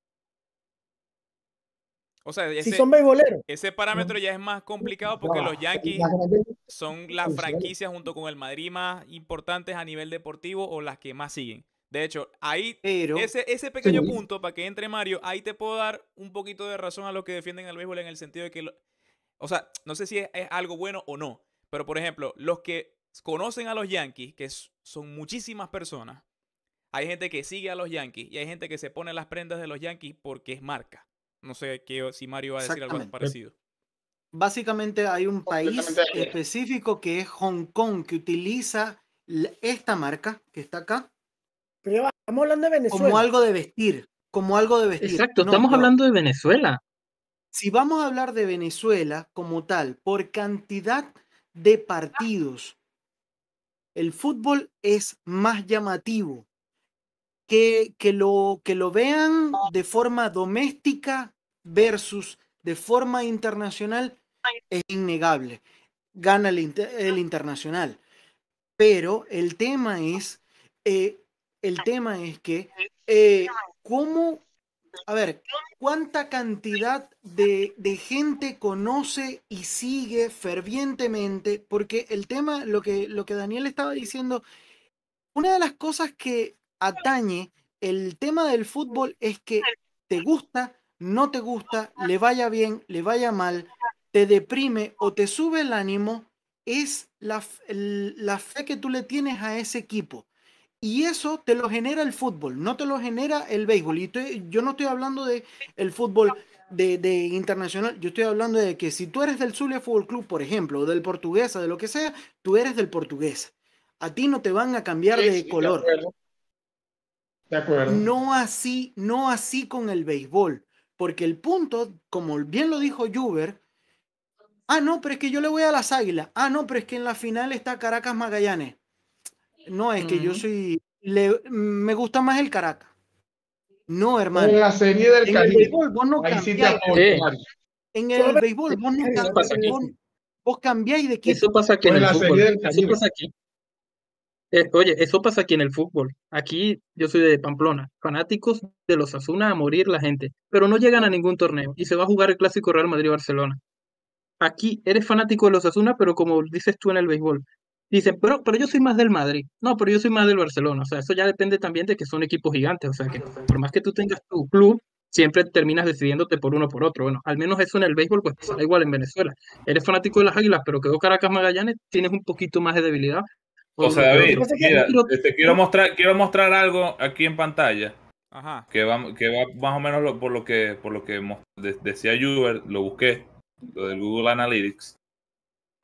O sea, si son béisboleros. Ese parámetro ya es más complicado porque los Yankees son las franquicias junto con el Madrid más importantes a nivel deportivo o las que más siguen. De hecho, ahí, ese, ese pequeño punto para que entre Mario, ahí te puedo dar un poquito de razón a los que defienden el béisbol en el sentido de que, o sea, no sé si es, algo bueno o no, pero por ejemplo, los que conocen a los Yankees, que son muchísimas personas, hay gente que sigue a los Yankees y hay gente que se pone las prendas de los Yankees porque es marca. No sé qué, si Mario va a decir algo parecido. Básicamente hay un país específico que es Hong Kong que utiliza esta marca que está acá estamos hablando de Venezuela. Como algo de vestir, como algo de vestir. Exacto, estamos hablando de Venezuela. Si vamos a hablar de Venezuela como tal, por cantidad de partidos, el fútbol es más llamativo. Que, lo, que lo vean de forma doméstica versus de forma internacional es innegable. Gana el, internacional. Pero el tema es eh, el ah. tema es que, eh, ¿cómo, a ver, cuánta cantidad de, gente conoce y sigue fervientemente? Porque el tema, lo que, lo que Daniel estaba diciendo, una de las cosas que atañe el tema del fútbol es que te gusta, no te gusta, le vaya bien, le vaya mal, te deprime o te sube el ánimo, es la, la fe que tú le tienes a ese equipo. Y eso te lo genera el fútbol, no te lo genera el béisbol. Y yo no estoy hablando de el fútbol de, internacional, yo estoy hablando de que si tú eres del Zulia Fútbol Club, por ejemplo, o del Portuguesa, de lo que sea, tú eres del Portuguesa. A ti no te van a cambiar de color. De acuerdo. No así, no así con el béisbol, porque el punto, como bien lo dijo Juber, ah no, pero es que yo le voy a las Águilas. Ah no, pero es que en la final está Caracas Magallanes. No, es que yo soy. Le, me gusta más el Caracas. No, hermano. En la serie del El béisbol, vos no cambiáis. en el béisbol, vos no cambiáis. de equipo. Eso pasa aquí en el fútbol. aquí. Eh, oye, eso pasa aquí en el fútbol. Aquí yo soy de Pamplona, fanáticos de los Asuna a morir la gente, pero no llegan a ningún torneo y se va a jugar el clásico Real Madrid-Barcelona. Aquí eres fanático de los Asuna, pero como dices tú en el béisbol, Dicen, pero, pero yo soy más del Madrid. No, pero yo soy más del Barcelona. O sea, eso ya depende también de que son equipos gigantes. O sea, que por más que tú tengas tu club, siempre terminas decidiéndote por uno por otro. Bueno, al menos eso en el béisbol, pues será igual en Venezuela. Eres fanático de las águilas, pero quedó Caracas Magallanes, tienes un poquito más de debilidad. O, sea, David, mira, este, quiero... quiero, mostrar, quiero mostrar algo aquí en pantalla. Ajá. Que va, que va más o menos por lo que, por lo que decía Juber, lo busqué, lo del Google Analytics.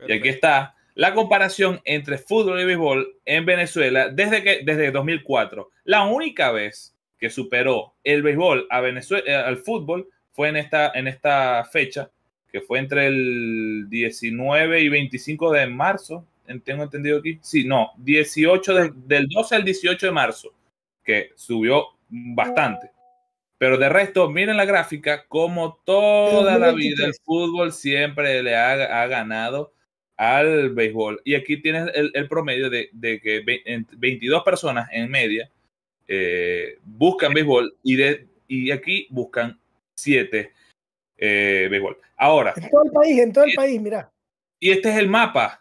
Y aquí está la comparación entre fútbol y béisbol en Venezuela desde, que, desde 2004. La única vez que superó el béisbol a Venezuela, eh, al fútbol fue en esta, en esta fecha, que fue entre el 19 y 25 de marzo. Tengo entendido aquí. Sí, no, 18 del 12 al 18 de marzo, que subió bastante. Pero de resto, miren la gráfica, como toda la vida el fútbol siempre le ha, ha ganado al béisbol. Y aquí tienes el, promedio de, que 22 personas en media eh, buscan béisbol y, de, y aquí buscan 7 eh, béisbol. Ahora. En todo el país, en todo el país, mira. Y este es el mapa.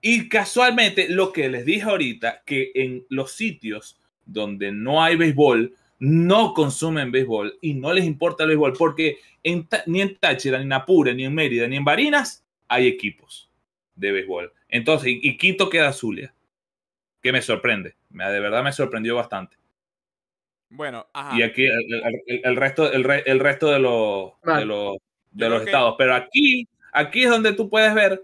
Y casualmente lo que les dije ahorita, que en los sitios donde no hay béisbol, no consumen béisbol y no les importa el béisbol, porque ni en Táchira, ni en Apure, ni en Mérida, ni en Barinas hay equipos de béisbol. Entonces, y, quito queda Zulia, que me sorprende, me, de verdad me sorprendió bastante. Bueno, ajá. Y aquí el, resto, el, resto de los, de los, estados. Pero aquí, aquí es donde tú puedes ver,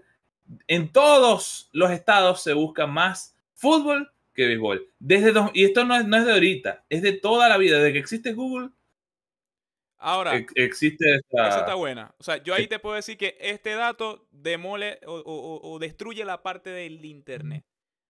en todos los estados se busca más fútbol que béisbol. Desde y esto no es, no es de ahorita, es de toda la vida, desde que existe Google Ahora, existe esta... Esa está buena. O sea, yo ahí te puedo decir que este dato demole o, o destruye la parte del Internet.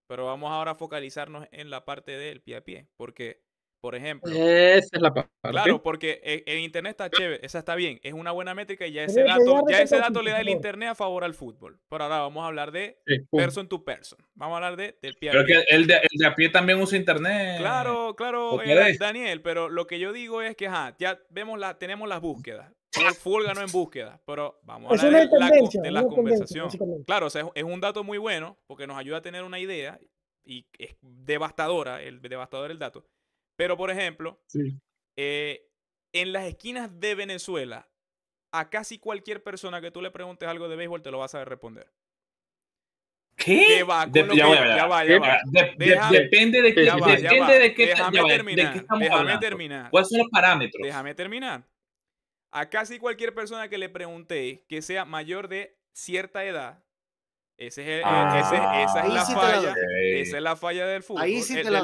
Pero vamos ahora a focalizarnos en la parte del pie a pie, porque por ejemplo. Esa es la Claro, porque e, el Internet está chévere, esa está bien, es una buena métrica y ya ese dato, ya ese dato le da el Internet a favor al fútbol. Pero ahora vamos a hablar de person to person. Vamos a hablar de, del pie. Pero que el de, a pie también usa Internet. Claro, claro, eh, Daniel, pero lo que yo digo es que ya vemos la, tenemos las búsquedas. El fútbol en búsqueda, pero vamos a hablar de la, conversación. Claro, es un dato muy bueno porque nos ayuda a tener una idea y es devastadora, el devastador el dato. Pero, por ejemplo, eh, en las esquinas de Venezuela, a casi cualquier persona que tú le preguntes algo de béisbol, te lo vas a responder. ¿Qué? Depende de qué. Depende de qué. Déjame terminar. déjame terminar. ¿Cuáles son los parámetros? Déjame terminar. A casi cualquier persona que le pregunté que sea mayor de cierta edad, esa es la falla. del fútbol,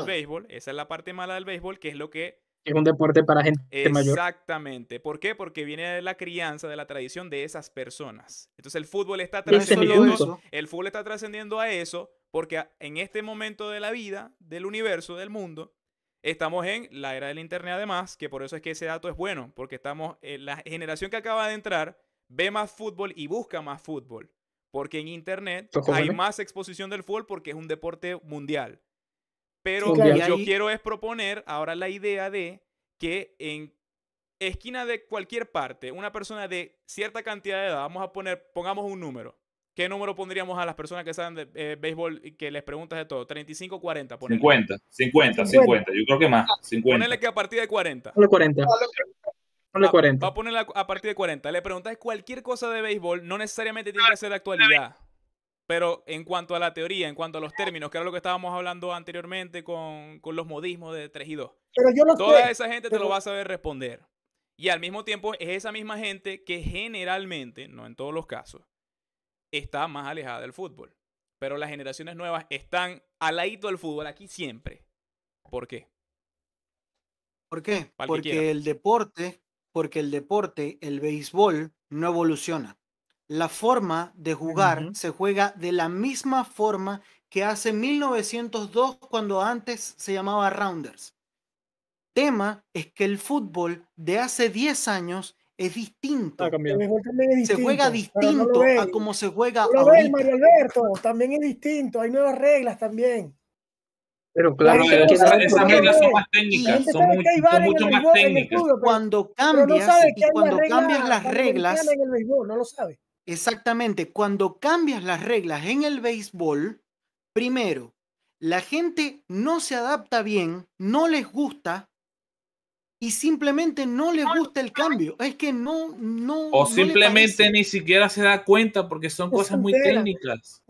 béisbol. Esa es la parte mala del béisbol, que es lo que. Es un deporte para gente mayor. Exactamente. ¿Por qué? Porque viene de la crianza, de la tradición de esas personas. Entonces el fútbol está trascendiendo. El fútbol está trascendiendo a eso, porque en este momento de la vida, del universo, del mundo, estamos en la era del internet, además, que por eso es que ese dato es bueno, porque estamos. Eh, la generación que acaba de entrar ve más fútbol y busca más fútbol. Porque en Internet hay más exposición del fútbol porque es un deporte mundial. Pero yo quiero es proponer ahora la idea de que en esquina de cualquier parte, una persona de cierta cantidad de edad, vamos a poner, pongamos un número. ¿Qué número pondríamos a las personas que saben de eh, béisbol y que les preguntas de todo? ¿35 40? 50, 50, 50, Yo creo que más. 50. Ponele que a partir de 40. 40. 40. Va a poner a partir de 40. Le preguntas cualquier cosa de béisbol, no necesariamente tiene que ser de actualidad. Pero en cuanto a la teoría, en cuanto a los términos, que era lo que estábamos hablando anteriormente con, los modismos de 3 y 2. Toda esa gente te lo va a saber responder. Y al mismo tiempo es esa misma gente que generalmente, no en todos los casos, está más alejada del fútbol. Pero las generaciones nuevas están al ladito del fútbol aquí siempre. ¿Por qué? ¿Por qué? Porque el deporte porque el deporte, el béisbol, no evoluciona. La forma de jugar se juega de la misma forma que hace 1902 cuando antes se llamaba Rounders. Tema es que el fútbol de hace 10 años es distinto. Ah, se juega distinto a como se juega. hoy. lo Mario Alberto, también es distinto. Hay nuevas reglas también. Pero claro, esas, reglas son técnicas, son, mucho más cuando cambias, cuando cambias las reglas, no lo sabe. Exactamente, cuando cambias las reglas en el béisbol, primero, la gente no se adapta bien, no les gusta y simplemente no le gusta el cambio. Es que no, no. O simplemente ni siquiera se da cuenta porque son cosas muy técnicas.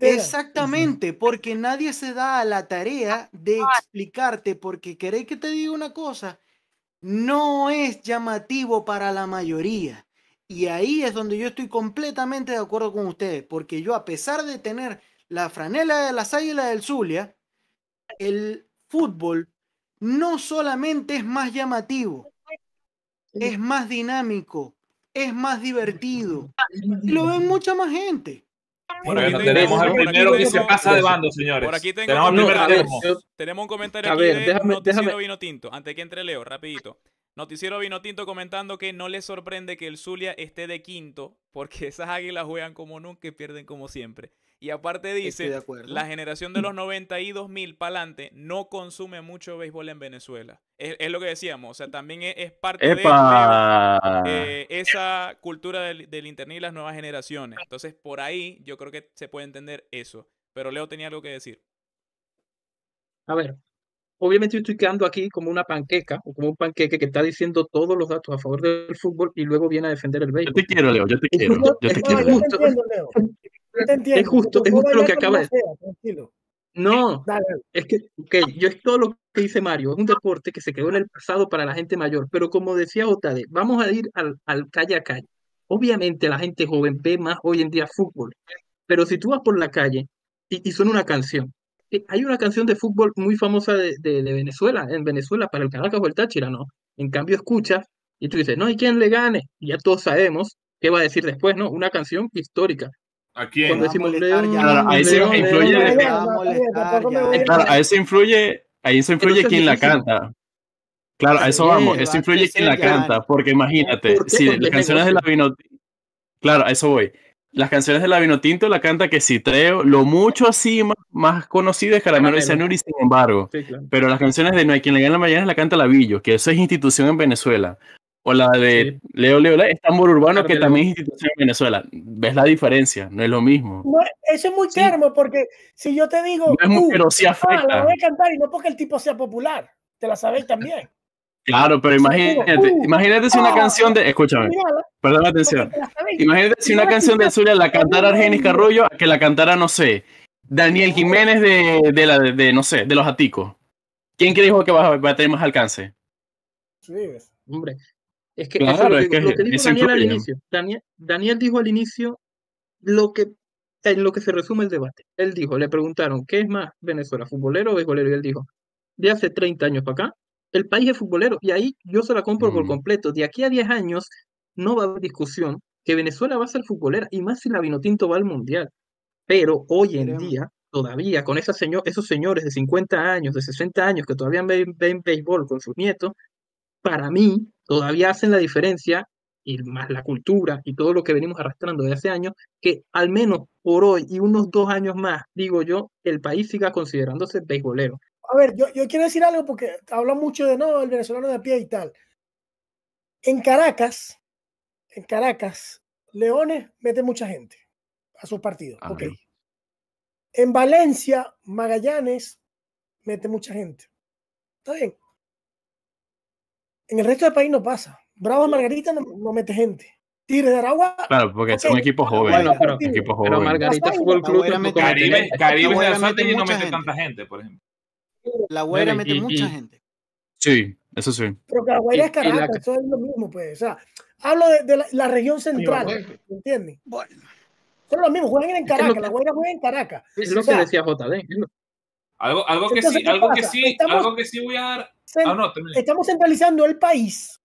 Exactamente, porque nadie se da a la tarea de ah. explicarte, porque queréis que te diga una cosa, no es llamativo para la mayoría. Y ahí es donde yo estoy completamente de acuerdo con ustedes, porque yo a pesar de tener la franela de las Águilas del Zulia, el fútbol no solamente es más llamativo, es más dinámico, es más divertido. lo ven mucha más gente. Por aquí tenemos al primero que se pasa de bando, señores. tenemos, un comentario, de Noticiero Vino Tinto. Antes que entre Leo, rapidito. Noticiero Vino Tinto comentando que no le sorprende que el Zulia esté de quinto, porque esas águilas juegan como nunca y pierden como siempre. Y aparte dice, la generación de los 90 y 2000 para adelante no consume mucho béisbol en Venezuela. Es, lo que decíamos, o sea, también es, parte de eh, esa cultura del, internet y las nuevas generaciones. Entonces, por ahí yo creo que se puede entender eso. Pero Leo tenía algo que decir. A ver, obviamente yo estoy quedando aquí como una panqueca o como un panqueque que está diciendo todos los datos a favor del fútbol y luego viene a defender el béisbol. Yo te quiero, Leo, yo te quiero. Yo te quiero es justo, es justo lo que acaba de decir. No, es que yo es todo lo que dice Mario, es un deporte que se quedó en el pasado para la gente mayor, pero como decía Otade, vamos a ir al, al calle a calle. Obviamente la gente joven ve más hoy en día fútbol, pero si tú vas por la calle y, y suena una canción, eh, hay una canción de fútbol muy famosa de, de, Venezuela, en Venezuela, para el Caracas o el Táchira, ¿no? En cambio escuchas y tú dices, no, hay quién le gane? Y ya todos sabemos qué va a decir después, ¿no? Una canción histórica. ¿A quién? se influye. a eso influye, quien la canta. Claro, a eso vamos, eso influye quien la canta, porque imagínate, si las canciones de la vino Claro, a eso voy. Las canciones de la Vinotinto la canta que creo lo mucho así más, conocido es Caramelo y Cianuri, sin embargo. Pero las canciones de No hay quien le gane la mañana la canta Lavillo, que eso es institución en Venezuela. O la de Leo Leo, es tambor urbano que también es institución en Venezuela. ¿Ves la diferencia? No es lo mismo. eso es muy termo, porque si yo te digo. Uh, pero sí ah, afecta. la voy a cantar y no porque el tipo sea popular. Te la sabéis también. Claro, pero uh, imagínate, si una ah, canción de, escúchame, perdón la atención, imagínate si una canción de Zulia la cantara Argenis Carrullo, que la cantara, no sé, Daniel Jiménez de, la, de, no sé, de los Aticos. ¿Quién crees que va, a tener más alcance? Sí, hombre, es que Daniel al inicio. Daniel, dijo al inicio lo que, en lo que se resume el debate. Él dijo, le preguntaron, ¿qué es más Venezuela, futbolero o béisbolero Y él dijo, de hace 30 años para acá, el país es futbolero. Y ahí yo se la compro por mm. completo. De aquí a 10 años no va a haber discusión que Venezuela va a ser futbolera, y más si la Vinotinto va al Mundial. Pero hoy en día, todavía, con esos señores de 50 años, de 60 años, que todavía ven béisbol con sus nietos, para mí, todavía hacen la diferencia, y más la cultura y todo lo que venimos arrastrando de hace años, que al menos por hoy y unos dos años más, digo yo, el país siga considerándose beisbolero. A ver, yo, quiero decir algo porque habla mucho de no, el venezolano de a pie y tal. En Caracas, en Caracas, Leones mete mucha gente a sus partidos. Ah, okay. En Valencia, Magallanes mete mucha gente. Está bien. En el resto del país no pasa. a Margarita no, mete gente. Tigres de Aragua. Claro, porque es son equipos jóvenes. pero, equipos jóvenes. pero Margarita Fútbol Club. Caribe, Caribe, Caribe de y no mete tanta gente, por ejemplo. La Guaira mete mucha gente. Sí, eso sí. Pero que la Guaira es Caracas, eso es lo mismo, pues. O sea, hablo de, la, región central, pues, pues. ¿me entiendes? Bueno. Son los mismos, juegan en Caracas, la Guaira juega en Caracas. Es lo que decía JD. Algo, algo, que, sí, algo, que sí, algo que sí voy a dar Ah, estamos centralizando el país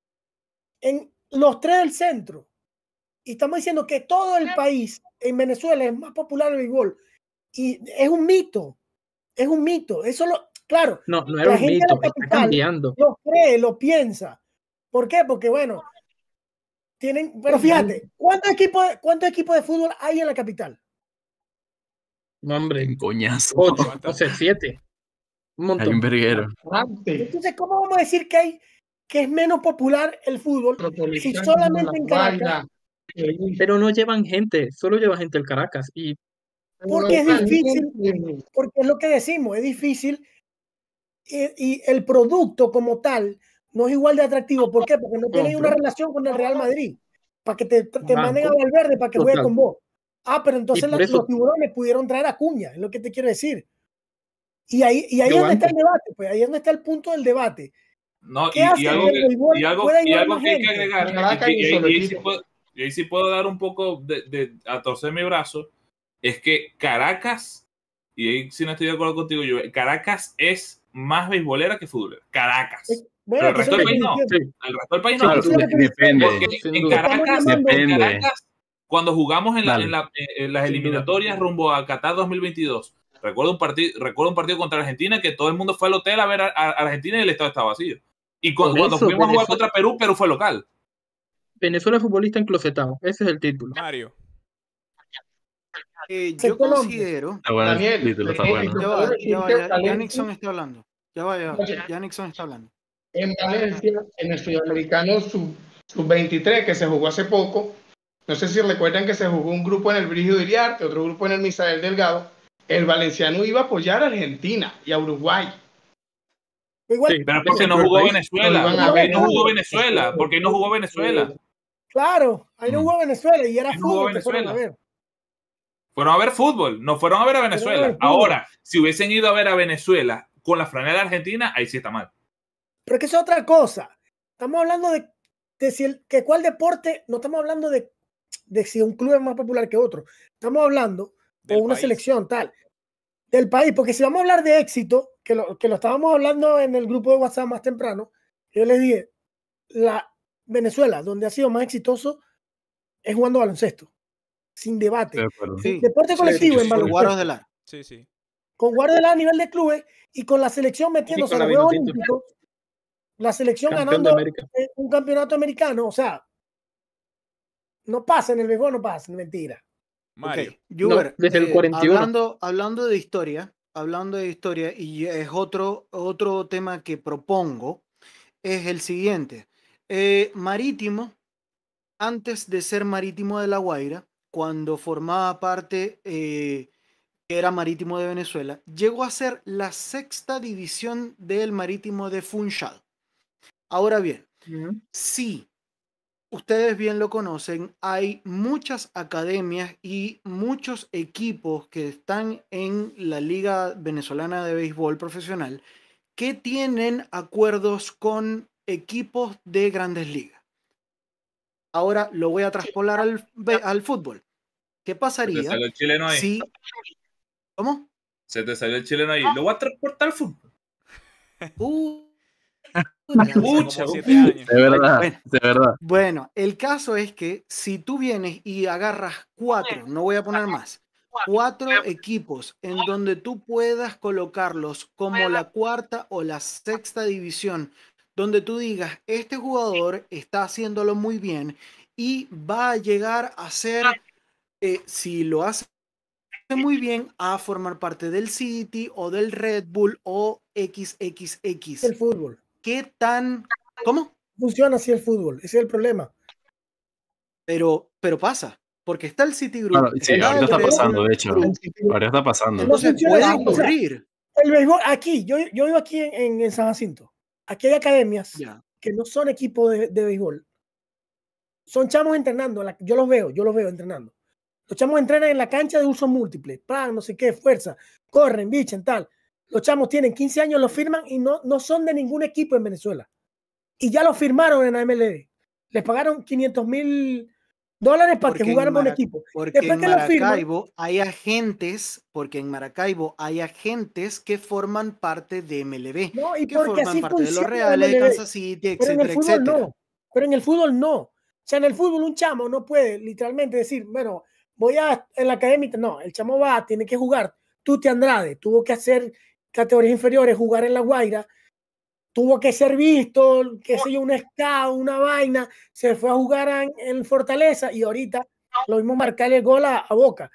en los tres del centro. Y estamos diciendo que todo el país en Venezuela es más popular el béisbol. Y es un mito. Es un mito. Eso lo, claro. No, no es un mito, está cambiando. Lo cree, lo piensa. ¿Por qué? Porque, bueno, tienen. Pero fíjate, ¿cuántos equipos, cuántos equipos de fútbol hay en la capital? No, hombre, en coñazo. Ocho, entonces siete. Hay verguero. Entonces, ¿cómo vamos a decir que hay que es menos popular el fútbol si solamente en Caracas? Eh, pero no llevan gente, solo lleva gente el Caracas y porque es difícil, porque es lo que decimos, es difícil eh, y, el producto como tal no es igual de atractivo. ¿Por qué? Porque no tiene una relación con el Real Madrid para que te, te manden a Valverde para que juegue con vos. Ah, pero entonces los tiburones pudieron traer a Cuña, es lo que te quiero decir. Y ahí, y ahí es donde está el debate, pues ahí es donde está el punto del debate. No, y, algo que, y, algo, y algo que hay que agregar, y, ahí sí puedo, dar un poco de, de, a torcer mi brazo, es que Caracas, y ahí sí no estoy de acuerdo contigo, yo, Caracas es más beisbolera que futbolera. Caracas. bueno, el resto del país no. resto del país no. depende. en Caracas, cuando jugamos en, la, en las eliminatorias rumbo a Qatar 2022, Recuerdo un, partido, recuerdo un partido contra Argentina que todo el mundo fue al hotel a ver a, Argentina y el estado estaba vacío. Y cuando fuimos a jugar contra Perú, Perú fue local. Venezuela futbolista enclosetado. Ese es el título. Mario. Eh, yo considero. Daniel, Nixon está hablando. Ya va, ya, ya Nixon está hablando. En Valencia, en el Sudamericano Sub-23, que se jugó hace poco, no sé si recuerdan que se jugó un grupo en el Brigio Iriarte, otro grupo en el Misael Delgado el valenciano iba a apoyar a Argentina y a Uruguay. pero porque no jugó Venezuela. no jugó Venezuela. Porque no jugó Venezuela. Claro, ahí no mm. jugó Venezuela y era fútbol. fueron, a ver. a fútbol, no fueron a ver a Venezuela. Ahora, si hubiesen ido a ver a Venezuela con la de argentina, ahí sí está mal. Pero que es otra cosa. Estamos hablando de, si el, que cuál deporte, no estamos hablando de, de si un club es más popular que otro. Estamos hablando o una selección tal del país, porque si vamos a hablar de éxito, que lo, que lo estábamos hablando en el grupo de WhatsApp más temprano, yo les dije, la Venezuela, donde ha sido más exitoso, es jugando baloncesto, sin debate. Deporte colectivo en baloncesto. Con de la... Con a nivel de clubes y con la selección metiéndose los Juegos Olímpicos la selección ganando un campeonato americano, o sea, no pasa en el béisbol, no pasa, mentira. Mario. desde el 41. Eh, hablando, de historia, hablando de historia, y es otro, otro tema que propongo, es el siguiente. Eh, marítimo, antes de ser marítimo de La Guaira, cuando formaba parte, eh, era marítimo de Venezuela, llegó a ser la sexta división del marítimo de Funchal. Ahora bien, sí ustedes bien lo conocen, hay muchas academias y muchos equipos que están en la Liga Venezolana de Béisbol Profesional que tienen acuerdos con equipos de grandes ligas. Ahora lo voy a traspolar al, al fútbol. ¿Qué pasaría Se te salió el chileno ahí. ¿Cómo? Se te salió el chileno ahí. Ah. Lo voy a transportar al fútbol. Uh. De verdad, bueno, el caso es que si tú vienes y agarras cuatro, no voy a poner más, cuatro equipos en donde tú puedas colocarlos como la cuarta o la sexta división, donde tú digas, este jugador está haciéndolo muy bien y va a llegar a ser, ah. eh, si lo hace muy bien a formar parte del City o del Red Bull o XXX. El fútbol qué tan... ¿Cómo? Funciona así el fútbol, ese es el problema. Pero, pero pasa, porque está el City Group. sí, ahora está pasando, de hecho. Ahora está pasando. No se puede ocurrir. el béisbol, aquí, yo, vivo aquí en, San Jacinto. Aquí hay academias que no son equipos de, de béisbol. Son chamos entrenando, yo los veo, yo los veo entrenando. Los chamos entrenan en la cancha de uso múltiple, plan, no sé qué, fuerza, corren, bichen, tal. Los chamos tienen 15 años, los firman y no, no son de ningún equipo en Venezuela. Y ya lo firmaron en la MLB. Les pagaron 500 mil dólares para que jugaran un equipo. Porque en Maracaibo hay agentes, porque en Maracaibo hay agentes que forman parte de MLB. No, y que forman parte de los Pero en el fútbol no. Pero en el fútbol no. O sea, en el fútbol un chamo no puede literalmente decir, bueno, voy a en la academia. No, el chamo va, tiene que jugar. Tú Te Andrade tuvo que hacer categorías inferiores, jugar en La Guaira, tuvo que ser visto, que sé un scout, una vaina, se fue a jugar en, Fortaleza y ahorita lo mismo marcarle el gol a, Boca.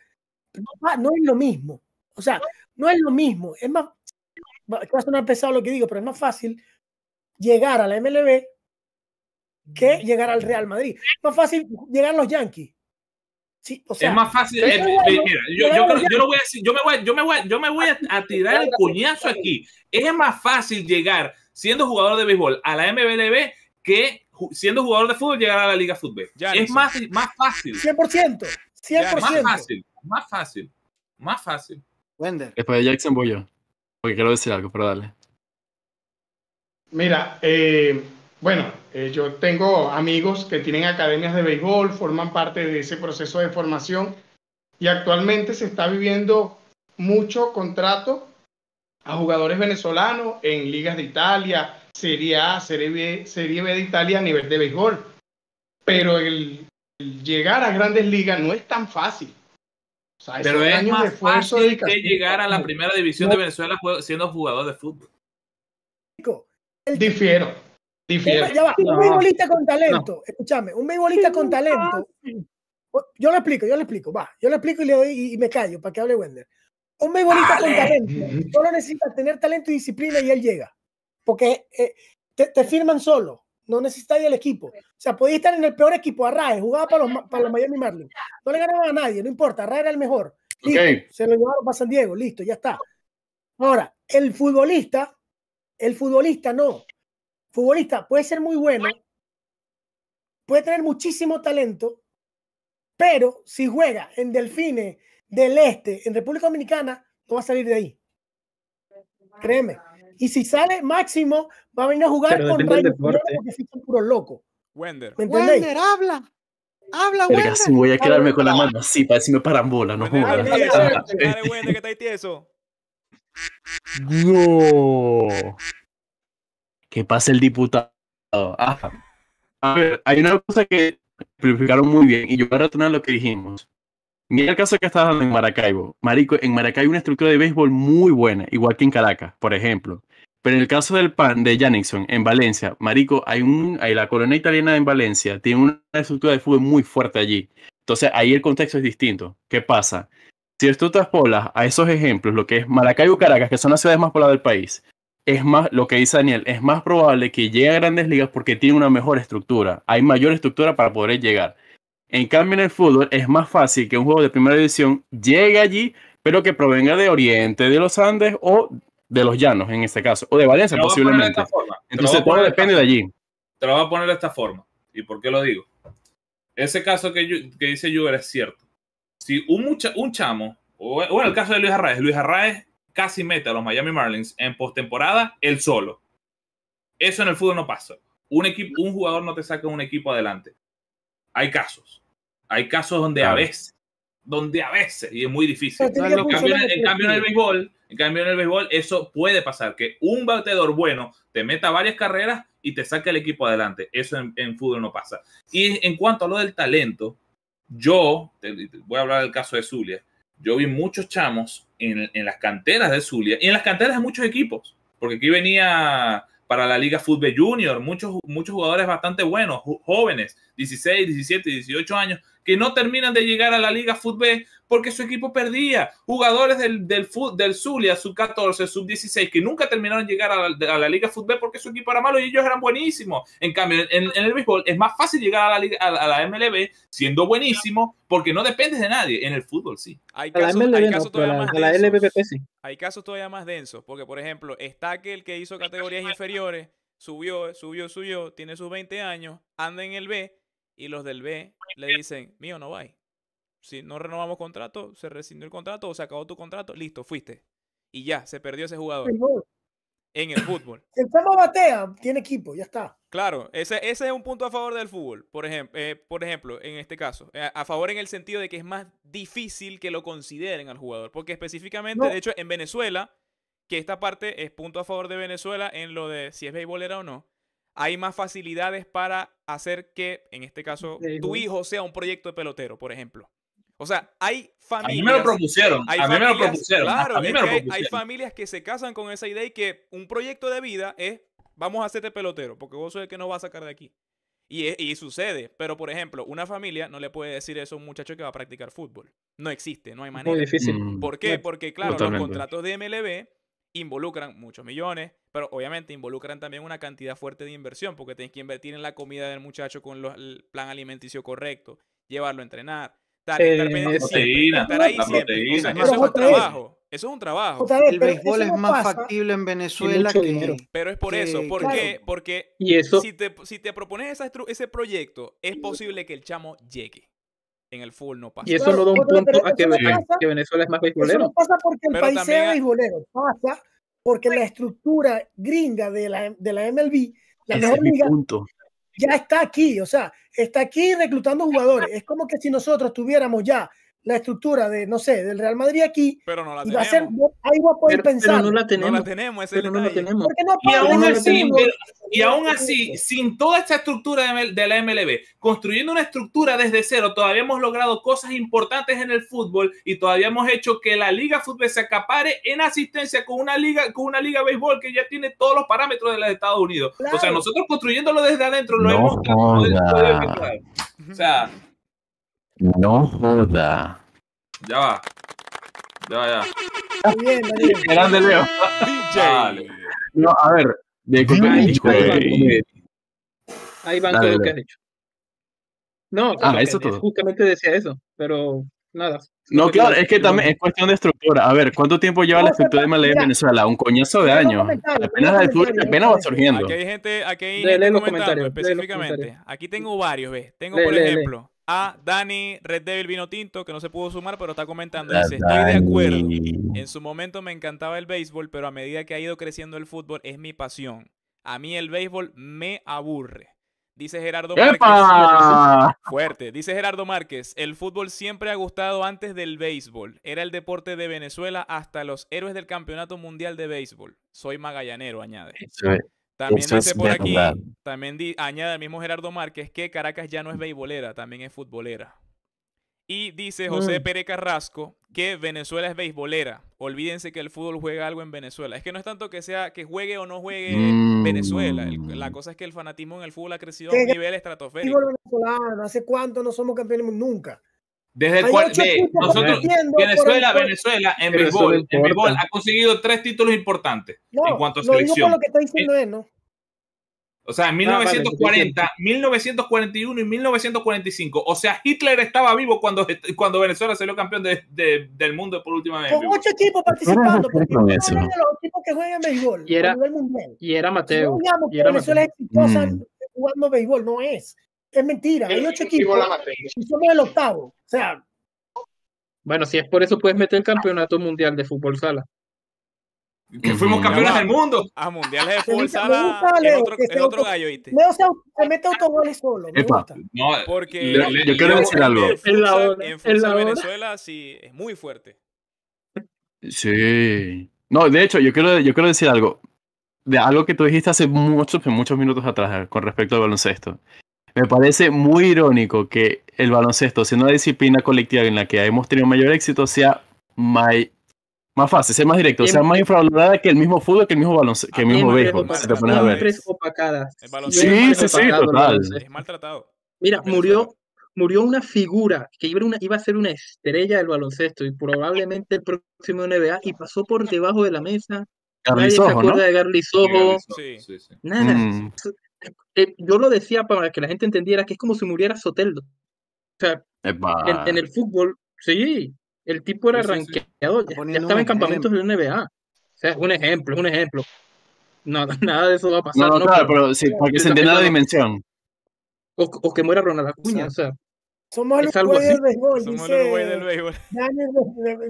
No, es lo mismo, o sea, no es lo mismo, es más, a pesado lo que digo, pero es más fácil llegar a la MLB que llegar al Real Madrid. Es más fácil llegar a los Yankees es más fácil. mira, yo, me voy, a, tirar el puñazo aquí. Es más fácil llegar siendo jugador de béisbol a la MLB que siendo jugador de fútbol llegar a la Liga Fútbol. es más, más fácil. 100%. 100%. más fácil. Más fácil. Más fácil. Después de Jackson voy yo. Porque quiero decir algo, pero dale. Mira, eh, bueno, eh, yo tengo amigos que tienen academias de béisbol, forman parte de ese proceso de formación y actualmente se está viviendo mucho contrato a jugadores venezolanos en ligas de Italia, Serie A, Serie B, Serie B de Italia a nivel de béisbol. Pero el, llegar a grandes ligas no es tan fácil. Pero es años de que llegar a la primera división de Venezuela siendo jugador de fútbol. Difiero un beisbolista con talento, escúchame, un beisbolista con talento. Yo lo explico, yo lo explico, va, yo lo explico y le doy y, me callo para que hable Wender. Un beisbolista con talento, solo necesita tener talento y disciplina y él llega. Porque eh, te, firman solo, no necesitas ir equipo. O sea, podía estar en el peor equipo, Arrae, jugaba para los, para los Miami Marlins. No le ganaba a nadie, no importa, Arrae era el mejor. Se lo llevaron para San Diego, listo, ya está. Ahora, el futbolista, el futbolista no futbolista puede ser muy bueno, puede tener muchísimo talento, pero si juega en Delfines del Este, en República Dominicana, no va a salir de ahí. Créeme. Y si sale máximo, va a venir a jugar con porque puro loco. Wender. Wender, habla. Habla, Wender. voy a quedarme con la mano así para decirme parambola, no jodas. Wender, que está tieso. No que pase el diputado. Ah, a ver, hay una cosa que explicaron muy bien y yo voy a retornar lo que dijimos. Mira el caso que está dando en Maracaibo. Marico, en Maracaibo hay una estructura de béisbol muy buena, igual que en Caracas, por ejemplo. Pero en el caso del PAN de Janikson... en Valencia, Marico, hay, un, hay la colonia italiana en Valencia, tiene una estructura de fútbol muy fuerte allí. Entonces ahí el contexto es distinto. ¿Qué pasa? Si tú traspolas a esos ejemplos, lo que es Maracaibo, Caracas, que son las ciudades más pobladas del país, es más, lo que dice Daniel, es más probable que llegue a grandes ligas porque tiene una mejor estructura. Hay mayor estructura para poder llegar. En cambio, en el fútbol es más fácil que un juego de primera división llegue allí, pero que provenga de Oriente, de los Andes o de los Llanos, en este caso, o de Valencia posiblemente. Entonces todo depende de allí. Te lo voy a poner de esta forma. ¿Y por qué lo digo? Ese caso que, dice yo es cierto. Si un, un chamo, o, el caso de Luis Arraez, Luis Arraez casi mete a los Miami Marlins en postemporada el solo. Eso en el fútbol no pasa. Un, equipo, un jugador no te saca un equipo adelante. Hay casos. Hay casos donde a veces, donde a veces, y es muy difícil. en, cambio, en, el béisbol, en cambio en el béisbol, eso puede pasar, que un bateador bueno te meta varias carreras y te saque el equipo adelante. Eso en, fútbol no pasa. Y en cuanto a lo del talento, yo, voy a hablar del caso de Zulia, yo vi muchos chamos en, las canteras de Zulia y en las canteras de muchos equipos, porque aquí venía para la Liga Fútbol Junior muchos, muchos jugadores bastante buenos, jóvenes, 16, 17, 18 años, que no terminan de llegar a la Liga Fútbol porque su equipo perdía. Jugadores del, del, del Zulia, sub-14, sub-16, que nunca terminaron de llegar a la, Liga Fútbol porque su equipo era malo y ellos eran buenísimos. En cambio, en, el béisbol es más fácil llegar a la, a la, MLB siendo buenísimo porque no dependes de nadie. En el fútbol sí. Hay casos, todavía más densos. sí. Hay casos todavía más densos porque, por ejemplo, está aquel que hizo categorías inferiores, subió, subió, subió, tiene sus 20 años, anda en el B y los del B le dicen, mío, no vay. Si no renovamos contrato, se rescindió el contrato o se acabó tu contrato, listo, fuiste. Y ya, se perdió ese jugador. En el fútbol. el chamo batea, tiene equipo, ya está. Claro, ese, ese es un punto a favor del fútbol, por, ejemplo eh, por ejemplo, en este caso. Eh, a favor en el sentido de que es más difícil que lo consideren al jugador. Porque específicamente, de hecho, en Venezuela, que esta parte es punto a favor de Venezuela en lo de si es béisbolera o no hay más facilidades para hacer que, en este caso, tu hijo sea un proyecto de pelotero, por ejemplo. O sea, hay familias. A mí me lo propusieron. a mí me lo propusieron. Claro, Hay, familias que se casan con esa idea y que un proyecto de vida es: vamos a hacerte pelotero, porque vos sos que no vas a sacar de aquí. Y, sucede. Pero, por ejemplo, una familia no le puede decir eso a un muchacho que va a practicar fútbol. No existe, no hay manera. Muy difícil. Mm. ¿Por qué? Porque, claro, los contratos de MLB involucran muchos millones, pero obviamente involucran también una cantidad fuerte de inversión, porque tienes que invertir en la comida del muchacho con el plan alimenticio correcto, llevarlo a entrenar, estar, ahí siempre. eso es un trabajo. el béisbol es más factible en Venezuela que. Pero es por eso. ¿Por Porque Si, te, propones ese proyecto, es posible que el chamo llegue en el full no pasa. Y eso no da un punto a que, pasa, Venezuela es más beisbolero. no pasa porque el país sea beisbolero, pasa porque la pues- estructura gringa de la, de la MLB, ya está aquí, o sea, está aquí reclutando jugadores. Es como que si nosotros tuviéramos ya la estructura de, no sé, del Real Madrid aquí. Pero no la y va tenemos. A ser, ahí va a poder pensar. Pero no la tenemos. No la tenemos, pero no la tenemos. y, aún así, sin toda esta estructura de, la MLB, construyendo una estructura desde cero, todavía hemos logrado cosas importantes en el fútbol y todavía hemos hecho que la Liga Fútbol se acapare en asistencia con una liga, con una liga béisbol que ya tiene todos los parámetros de los Estados Unidos. O sea, nosotros construyéndolo desde adentro, lo hemos... O sea, no joda. Ya va. Ya va, ya. Está bien, Grande Leo. DJ. No, a ver. Ahí van todo lo que han dicho? No, ah, eso todo. justamente decía eso, pero nada. No, claro, es que también es cuestión de estructura. A ver, ¿cuánto tiempo lleva la estructura de MLE en Venezuela? Un coñazo de años. Apenas apenas va surgiendo. Aquí hay gente, aquí hay gente comentando específicamente. Aquí tengo varios, ¿ves? Tengo, por ejemplo, a Dani Red Devil Vino Tinto, que no se pudo sumar, pero está comentando. Dice, estoy de acuerdo. En su momento me encantaba el béisbol, pero a medida que ha ido creciendo el fútbol, es mi pasión. A mí el béisbol me aburre. Dice Gerardo Márquez. Fuerte. Dice Gerardo Márquez, el fútbol siempre ha gustado antes del béisbol. Era el deporte de Venezuela hasta los héroes del Campeonato Mundial de Béisbol. Soy magallanero, añade. También dice por aquí, también añade el mismo Gerardo Márquez que Caracas ya no es beisbolera, también es futbolera. Y dice José mm. Pérez Carrasco que Venezuela es beisbolera. Olvídense que el fútbol juega algo en Venezuela. Es que no es tanto que sea que juegue o no juegue en Venezuela. la mm. cosa es que el fanatismo en el fútbol ha crecido a un nivel estratosférico. El ¿hace cuánto no somos campeones? Nunca. Desde el cual nosotros, Venezuela, Venezuela, en béisbol, en ha conseguido tres títulos importantes en cuanto a selección. Lo, lo que está diciendo es, eh, ¿no? O sea, en 1940, ah, 1941 y 1945. O sea, Hitler estaba vivo cuando, cuando Venezuela salió campeón del mundo por última vez. Con ocho equipos participando. de los equipos que juegan béisbol y era, Y era Mateo. no y era Venezuela Mateo. es exitosa mm. jugando béisbol, no es es mentira. Hay ocho equipos y somos el octavo. O sea. Bueno, si es por eso, puedes meter el campeonato mundial de fútbol sala. Que fuimos mm, campeones del mundo. A ah, mundiales de fútbol sala. Es otro, gallo, ¿viste? No, se, se mete autogoles solo. Me gusta. No, Porque yo quiero decir algo. En, Venezuela sí es muy fuerte. Sí. No, de hecho, yo quiero, yo quiero decir algo de algo que tú dijiste hace muchos, muchos minutos atrás eh, con respecto al baloncesto. Me parece muy irónico que el baloncesto, siendo una disciplina colectiva en la que hemos tenido mayor éxito, sea más, fácil, sea más directo, sea más infravalorada que el mismo fútbol, que el mismo baloncesto, que mismo béisbol. Si te pones a ver. sí, sí, sí, total. maltratado. Mira, murió, murió una figura que iba, una, iba, a ser una estrella del baloncesto y probablemente el próximo NBA y pasó por debajo de la mesa. Nadie ¿no? de Sí, mm. sí, sí. Eh, yo lo decía para que la gente entendiera que es como si muriera Soteldo. O sea, en, el fútbol, sí, el tipo era ranqueado, ya, estaba en campamentos de NBA. O sea, es un ejemplo, es un ejemplo. nada de eso va a pasar. No, no, no pero, sí, se entienda la dimensión. O, que muera Ronald Acuña, o sea. Somos los güeyes del béisbol. del béisbol.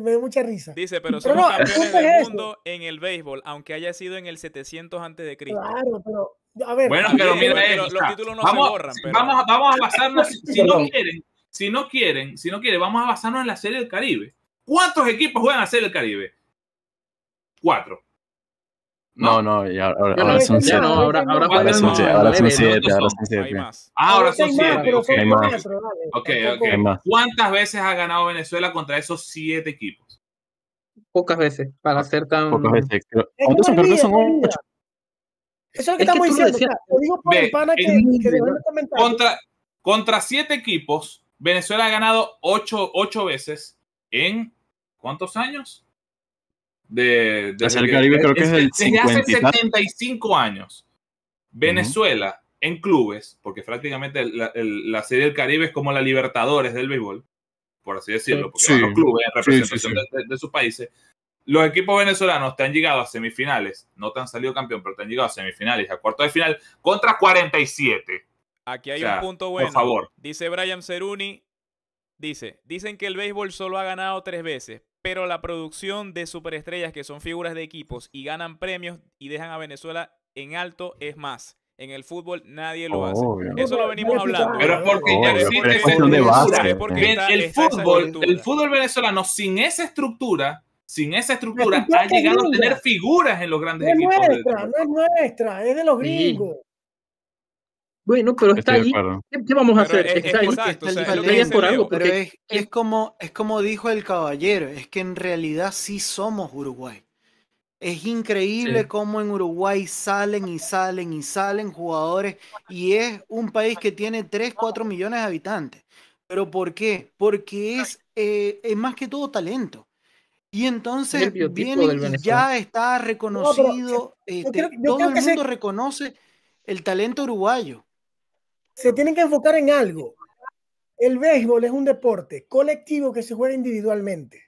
me, da mucha risa. Dice, pero, somos campeones del mundo en el béisbol, aunque haya sido en el 700 antes de Cristo. Claro, pero bueno, pero mira, los, títulos no vamos, Vamos, a basarnos, si, no quieren, si no quieren, si no quieren, vamos a basarnos en la Serie del Caribe. ¿Cuántos equipos juegan a Serie del Caribe? Cuatro. No, no, ahora, son siete. ahora, son siete, ahora son siete. Ahora son siete. Ahora son siete. hay más. ok. ok. ¿Cuántas veces ha ganado Venezuela contra esos siete equipos? Pocas veces, para hacer tan. Pocas veces. son ocho. Eso es lo que estamos diciendo. digo por pana que, Contra, contra siete equipos, Venezuela ha ganado ocho, veces en ¿cuántos años? De, desde Caribe creo que es, el 50. hace 75 años. Venezuela en clubes, porque prácticamente la, la, serie del Caribe es como la Libertadores del béisbol, por así decirlo, porque los clubes en representación de, sus países los equipos venezolanos te han llegado a semifinales, no te han salido campeón, pero te han llegado a semifinales, a cuarto de final contra 47. Aquí hay un punto bueno. Por favor. Dice Brian Ceruni, dice, dicen que el béisbol solo ha ganado tres veces, pero la producción de superestrellas que son figuras de equipos y ganan premios y dejan a Venezuela en alto es más. En el fútbol nadie lo hace. Eso lo venimos hablando. Pero porque el, fútbol, el fútbol venezolano sin esa estructura sin esa estructura, ha llegado a tener figuras en los grandes no equipos. Nuestra, No es nuestra, es de los gringos. Bueno, pero está ahí. ¿Qué, vamos a hacer? Pero es, como, es como dijo el caballero, es que en realidad sí somos Uruguay. Es increíble cómo en Uruguay salen y salen y salen jugadores y es un país que tiene 3, 4 millones de habitantes. ¿Pero por qué? Porque es, eh, es más que todo talento. Y entonces ya está reconocido, este, todo el mundo reconoce el talento uruguayo. Se tienen que enfocar en algo. El béisbol es un deporte colectivo que se juega individualmente.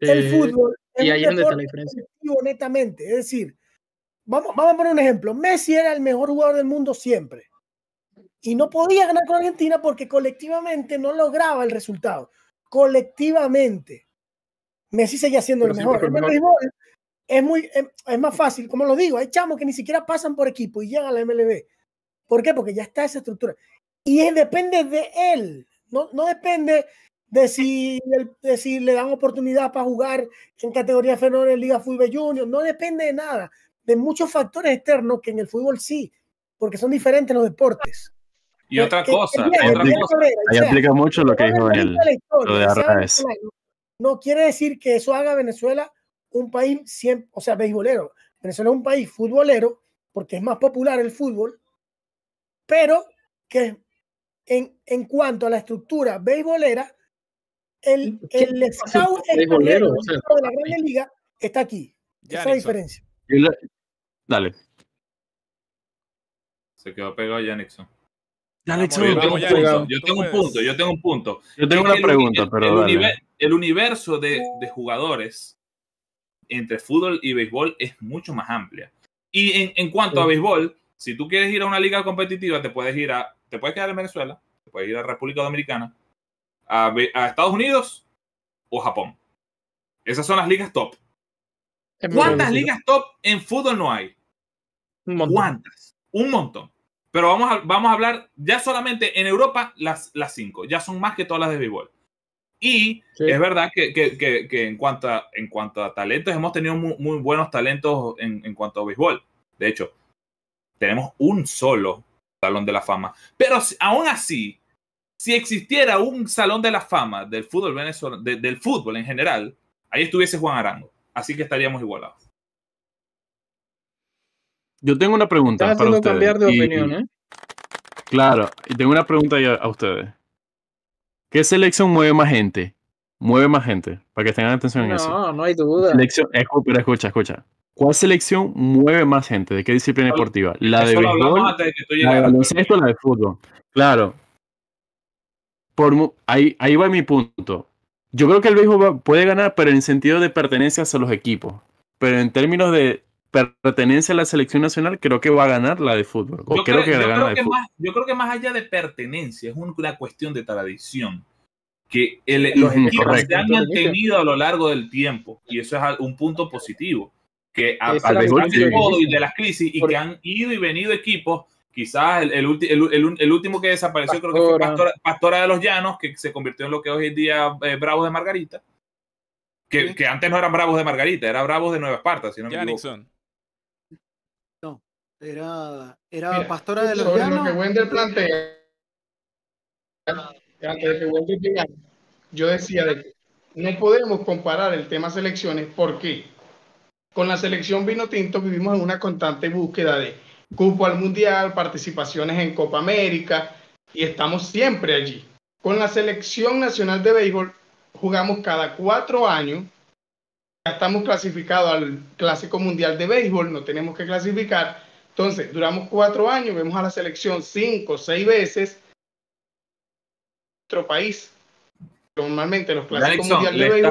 el eh, fútbol es un deporte colectivo netamente. Es decir, vamos, vamos a poner un ejemplo. Messi era el mejor jugador del mundo siempre. Y no podía ganar con Argentina porque colectivamente no lograba el resultado. Colectivamente Messi seguía siendo el mejor. es, muy, em, es, más fácil, como lo digo, hay chamos que ni siquiera pasan por equipo y llegan a la MLB. ¿Por qué? Porque ya está esa estructura. Y depende de él, no, no depende de si, si le dan oportunidad para jugar en categoría fenómeno en Liga Fútbol Junior, no depende de nada, de muchos factores externos que en el fútbol sí, porque son diferentes los deportes. Y otra eh, eh, cosa, eh, otra Ahí aplica mucho lo que dijo él, lo de no quiere decir que eso haga Venezuela un país, o sea, beisbolero. Venezuela es un país futbolero porque es más popular el fútbol, pero que en, en cuanto a la estructura beisbolera, el, el de la Gran Liga está aquí. es Esa diferencia. Dale. Se quedó pegado Nixon. Dale, yo, tengo un pues. punto, yo tengo un punto, yo tengo una pregunta, el, pero. El, universo de, jugadores entre fútbol y béisbol es mucho más amplia. Y en, cuanto a béisbol, si tú quieres ir a una liga competitiva, te puedes ir a. Te puedes quedar en Venezuela, te puedes ir a República Dominicana, a, Estados Unidos o Japón. Esas son las ligas top. ¿Cuántas ligas top en fútbol no hay? Un ¿Cuántas? Un montón. Pero vamos a, vamos a hablar ya solamente en Europa las, las cinco. Ya son más que todas las de béisbol. Y es verdad que, que, que, en, cuanto a, en cuanto a talentos, hemos tenido muy, buenos talentos en, en, cuanto a béisbol. De hecho, tenemos un solo salón de la fama. Pero aún así, si existiera un salón de la fama del fútbol venezolano, del fútbol en general, ahí estuviese Juan Arango. Así que estaríamos igualados. Yo tengo una pregunta para ustedes. cambiar de opinión, ¿eh? Claro, y tengo una pregunta ya a ustedes. ¿Qué selección mueve más gente? Mueve más gente, para que tengan atención en eso. No, no hay duda. Selección, escucha, escucha, ¿Cuál selección mueve más gente? ¿De qué disciplina deportiva? ¿La de béisbol? ¿La de baloncesto la de fútbol? Claro. Por, ahí, ahí va mi punto. Yo creo que el béisbol puede ganar, pero en sentido de pertenencia a los equipos. Pero en términos de pertenencia a la selección nacional, creo que va a ganar la de fútbol. Yo creo, que, Más, allá de pertenencia, es una cuestión de tradición. Que los equipos se han mantenido a lo largo del tiempo, y eso es un punto positivo. Que a, de todo y de las crisis, y que han ido y venido equipos, quizás el, último que desapareció, creo que fue Pastora, Pastora, de los Llanos, que se convirtió en lo que hoy en día es eh, Bravos de Margarita. Que, antes no eran Bravos de Margarita, eran Bravos de Nueva Esparta, si no era, era pastora de los sobre que plantea, que yo decía no podemos comparar el tema selecciones. porque Con la selección vino tinto vivimos en una constante búsqueda de cupo al mundial, participaciones en Copa América y estamos siempre allí. Con la selección nacional de béisbol jugamos cada cuatro años. Ya estamos clasificados al Clásico Mundial de Béisbol, no tenemos que clasificar entonces, duramos cuatro años, vemos a la selección cinco, seis veces. Otro país. Normalmente los clásicos mundiales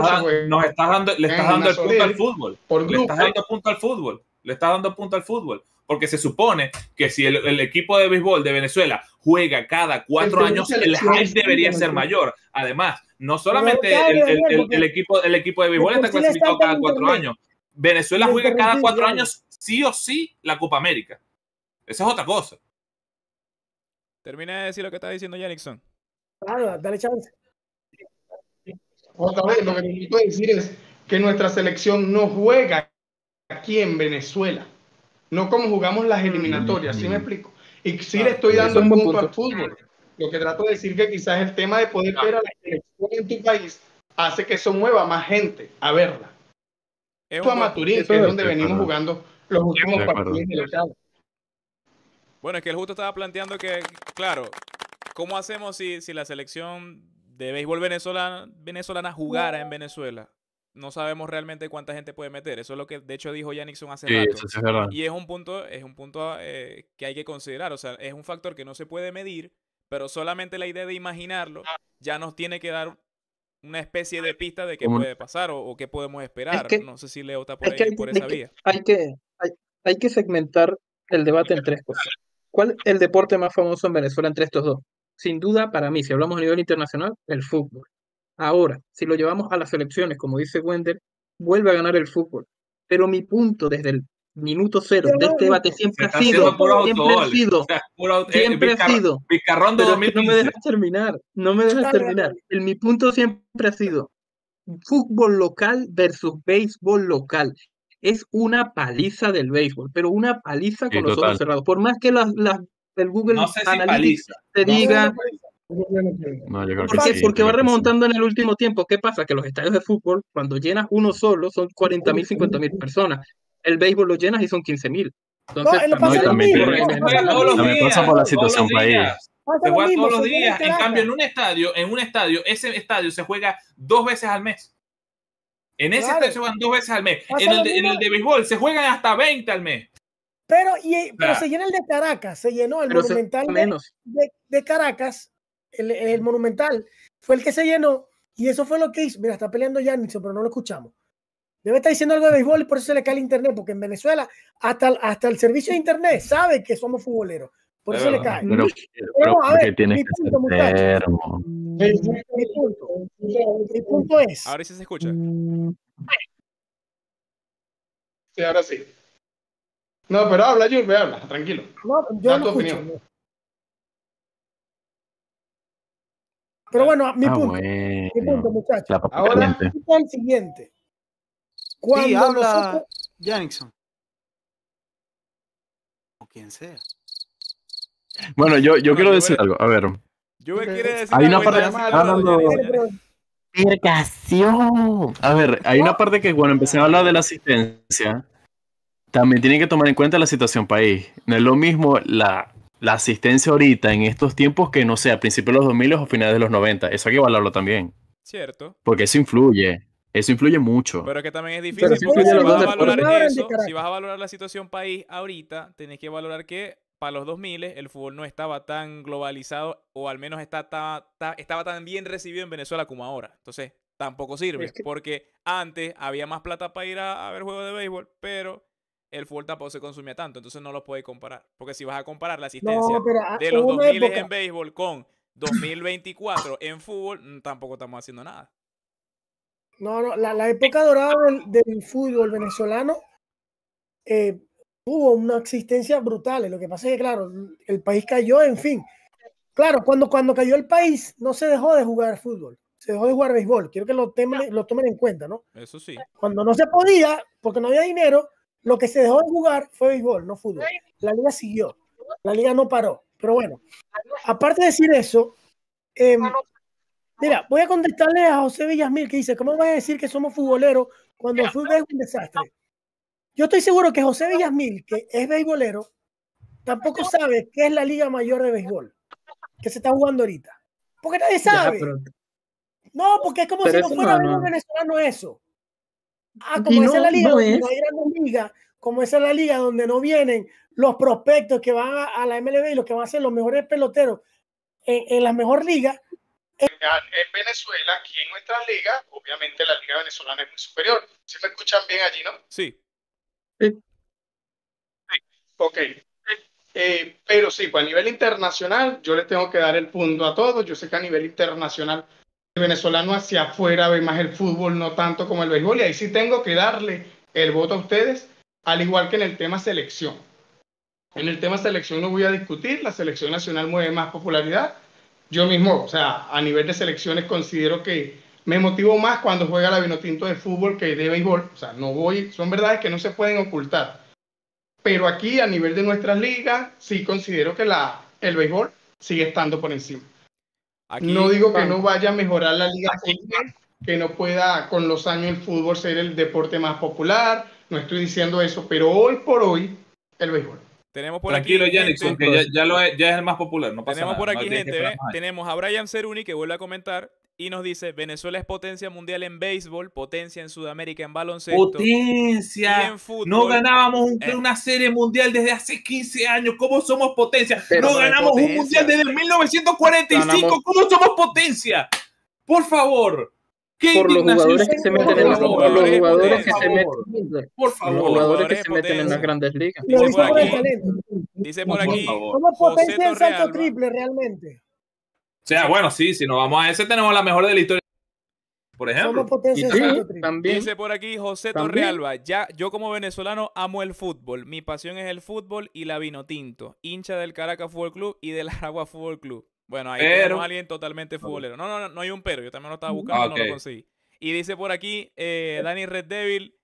nos estás dando, le estás dando el punto al fútbol. le estás dando punto al fútbol. Le estás dando punto al fútbol. Porque se supone que si el, equipo de béisbol de Venezuela juega cada cuatro años, el hype debería ser mayor. Además, no solamente el, el, equipo, el equipo de béisbol está clasificado cada cuatro años. Venezuela juega cada cuatro años sí o sí la Copa América. Esa es otra cosa. Termina de decir lo que está diciendo Yannickson. Claro, dale chance. Otra vez, lo que necesito decir es que nuestra selección no juega aquí en Venezuela. No como jugamos las eliminatorias, ¿sí me explico? Y sí le ah, estoy dando un punto, al fútbol. Lo que trato de decir que quizás el tema de poder ver a la selección en tu país hace que eso mueva más gente a verla. Es tu es donde venimos jugando del Bueno, es que el justo estaba planteando que, claro, ¿cómo hacemos si, la selección de béisbol venezolana, venezolana jugara en Venezuela? No sabemos realmente cuánta gente puede meter. Eso es lo que de hecho dijo ya hace rato. y es un punto, es un punto eh, que hay que considerar. O sea, es un factor que no se puede medir, pero solamente la idea de imaginarlo ya nos tiene que dar una especie de pista de qué puede pasar o, qué podemos esperar. no sé si Leo está por, ahí, por esa vía. Hay que, hay que segmentar el debate en tres cosas. ¿Cuál es el deporte más famoso en Venezuela entre estos dos? Sin duda, para mí, si hablamos a nivel internacional, el fútbol. Ahora, si lo llevamos a las elecciones, como dice Wendell, vuelve a ganar el fútbol. Pero mi punto desde el minuto cero de este debate siempre ha sido, siempre ha sido, eh, siempre ha sido. no me dejas terminar, no me dejas terminar. El, mi punto siempre ha sido fútbol local versus béisbol local es una paliza del béisbol, pero una paliza con los ojos cerrados. Por más que el Google no te diga. Porque va remontando en el último tiempo. ¿Qué pasa? Que los estadios de fútbol, cuando llenas uno solo, son 40.000, 50.000 mil personas. El béisbol lo llenas y son 15.000. mil. Entonces, no, pasa me pasa por la situación país. Se juega todos los días. En cambio, en un estadio, en un estadio, ese estadio se juega dos veces al mes. En ese se juegan dos veces al mes. En el, de, béisbol se juegan hasta 20 al mes. Pero, y, se llena el de Caracas, se llenó el monumental de, Caracas, el, monumental, fue el que se llenó y eso fue lo que hizo. Mira, está peleando Janison, pero no lo escuchamos. Debe estar diciendo algo de béisbol y por eso se le cae el internet, porque en Venezuela hasta, hasta el servicio de internet sabe que somos futboleros. Por eso le cae. Pero, a ver, mi punto, muchachos. Mi punto. punto es. Ahora sí se escucha. Mm, sí, ahora sí. No, pero habla, Julve, habla, tranquilo. yo Pero bueno, mi ah, punto, mi punto, muchachos. Ahora, el siguiente. Cuando sí, habla nosotros... O quien sea. Bueno, yo, quiero decir algo. A ver. Yo decir hay una parte. A ver, hay una parte que cuando empecé a hablar de la asistencia, también tienen que tomar en cuenta la situación país. No es lo mismo la, asistencia ahorita en estos tiempos que no sea, a principios de los 2000 o finales de los 90. Eso hay que valorarlo también. Cierto. Porque eso influye. Eso influye mucho. Pero que también es difícil. si, vas a valorar eso, si vas a valorar la situación país ahorita, tenés que valorar que para los 2000 el fútbol no estaba tan globalizado o al menos estaba tan bien recibido en Venezuela como ahora. Entonces, tampoco sirve porque antes había más plata para ir a, ver juegos de béisbol, pero el fútbol tampoco se consumía tanto, entonces no lo puedes comparar. Porque si vas a comparar la asistencia ah, de los 2000 en béisbol con 2024 en fútbol, mm, tampoco estamos haciendo nada. No, no, la, época dorada del, fútbol venezolano eh, tuvo una existencia brutal. Lo que pasa es que, claro, el país cayó, en fin. Claro, cuando, cuando cayó el país, no se dejó de jugar fútbol, se dejó de jugar béisbol. Quiero que lo, lo tomen en cuenta, ¿no? Eso sí. Cuando no se podía, porque no había dinero, lo que se dejó de jugar fue béisbol, no fútbol. La liga siguió, la liga no paró. Pero bueno, aparte de decir eso, em, mira, voy a contestarle a José Villasmil que dice, ¿cómo vas a decir que somos futboleros cuando el fútbol es un desastre? Yo estoy seguro que José Villasmil, que es beisbolero, tampoco sabe qué es la Liga Mayor de Béisbol que se está jugando ahorita. Porque nadie sabe. No, porque es como si no fuera un venezolano eso. Ah, como esa es la liga donde como esa es la liga donde no vienen los prospectos que van a, la MLB y los que van a ser los mejores peloteros en, la mejor liga. En, Venezuela, aquí en nuestras liga, obviamente la liga venezolana es muy superior. Si me escuchan bien allí, ¿no? Sí. Ok. Eh, pero sí, pues a nivel internacional, yo les tengo que dar el punto a todos. Yo sé que a nivel internacional, el venezolano hacia afuera ve más el fútbol, no tanto como el béisbol. Y ahí sí tengo que darle el voto a ustedes, al igual que en el tema selección. En el tema selección no voy a discutir, la selección nacional mueve más popularidad. Yo mismo, o sea, a nivel de selecciones considero que me motivo más cuando juega la Vinotinto de fútbol que de béisbol. O sea, no voy, son verdades que no se pueden ocultar. Pero aquí, a nivel de nuestras ligas, sí considero que la, el béisbol sigue estando por encima. no digo que no vaya a mejorar la liga, que no pueda con los años el fútbol ser el deporte más popular. No estoy diciendo eso, pero hoy por hoy, el béisbol. Tenemos por Tranquilo, aquí. que ya, es, ya, es, el más popular. No tenemos a Brian Ceruni que vuelve a comentar. Y nos dice, Venezuela es potencia mundial en béisbol, potencia en Sudamérica en baloncesto. Potencia. en fútbol. No ganábamos eh. una serie mundial desde hace 15 años. ¿Cómo somos potencia? no ganamos un mundial desde 1945. ¿Cómo somos potencia? Por favor. por los jugadores que se meten en las grandes ligas. Por favor. Los jugadores que se meten en las grandes ligas. Dice por aquí. Somos potencia en salto triple realmente. O sea, bueno, sí, si nos vamos a ese, tenemos la mejor de la historia. Por ejemplo. también, Dice por aquí José Torrealba, ya, yo como venezolano amo el fútbol. Mi pasión es el fútbol y la vino tinto. Hincha del Caracas Fútbol Club y del Aragua Fútbol Club. Bueno, ahí tenemos a alguien totalmente futbolero. No, no, no, no hay un pero. Yo también lo estaba ah, buscando, no lo conseguí. Y dice por aquí eh, Dani Red Devil,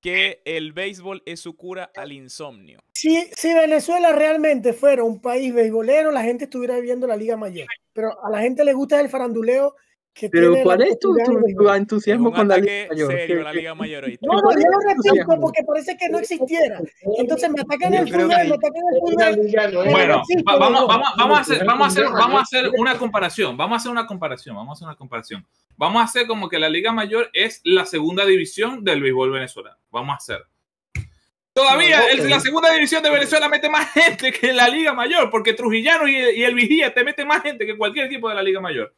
que el béisbol es su cura al insomnio. Si, si Venezuela realmente fuera un país beisbolero, la gente estuviera viviendo la Liga Mayor. Pero a la gente le gusta el faranduleo pero ¿cuál es tu, entusiasmo con la Liga Mayor? la Liga No, no, yo lo repito porque parece que no existiera. Entonces me atacan el fútbol, me atacan el fútbol. Bueno, vamos, vamos, a hacer, una comparación, vamos a hacer una comparación, vamos a hacer una comparación. Vamos a hacer como que la Liga Mayor es la segunda división del béisbol venezolano. Vamos a hacer. Todavía la segunda división de Venezuela mete más gente que la Liga Mayor, porque Trujillano y, el Vigía te mete más gente que cualquier equipo de la Liga Mayor.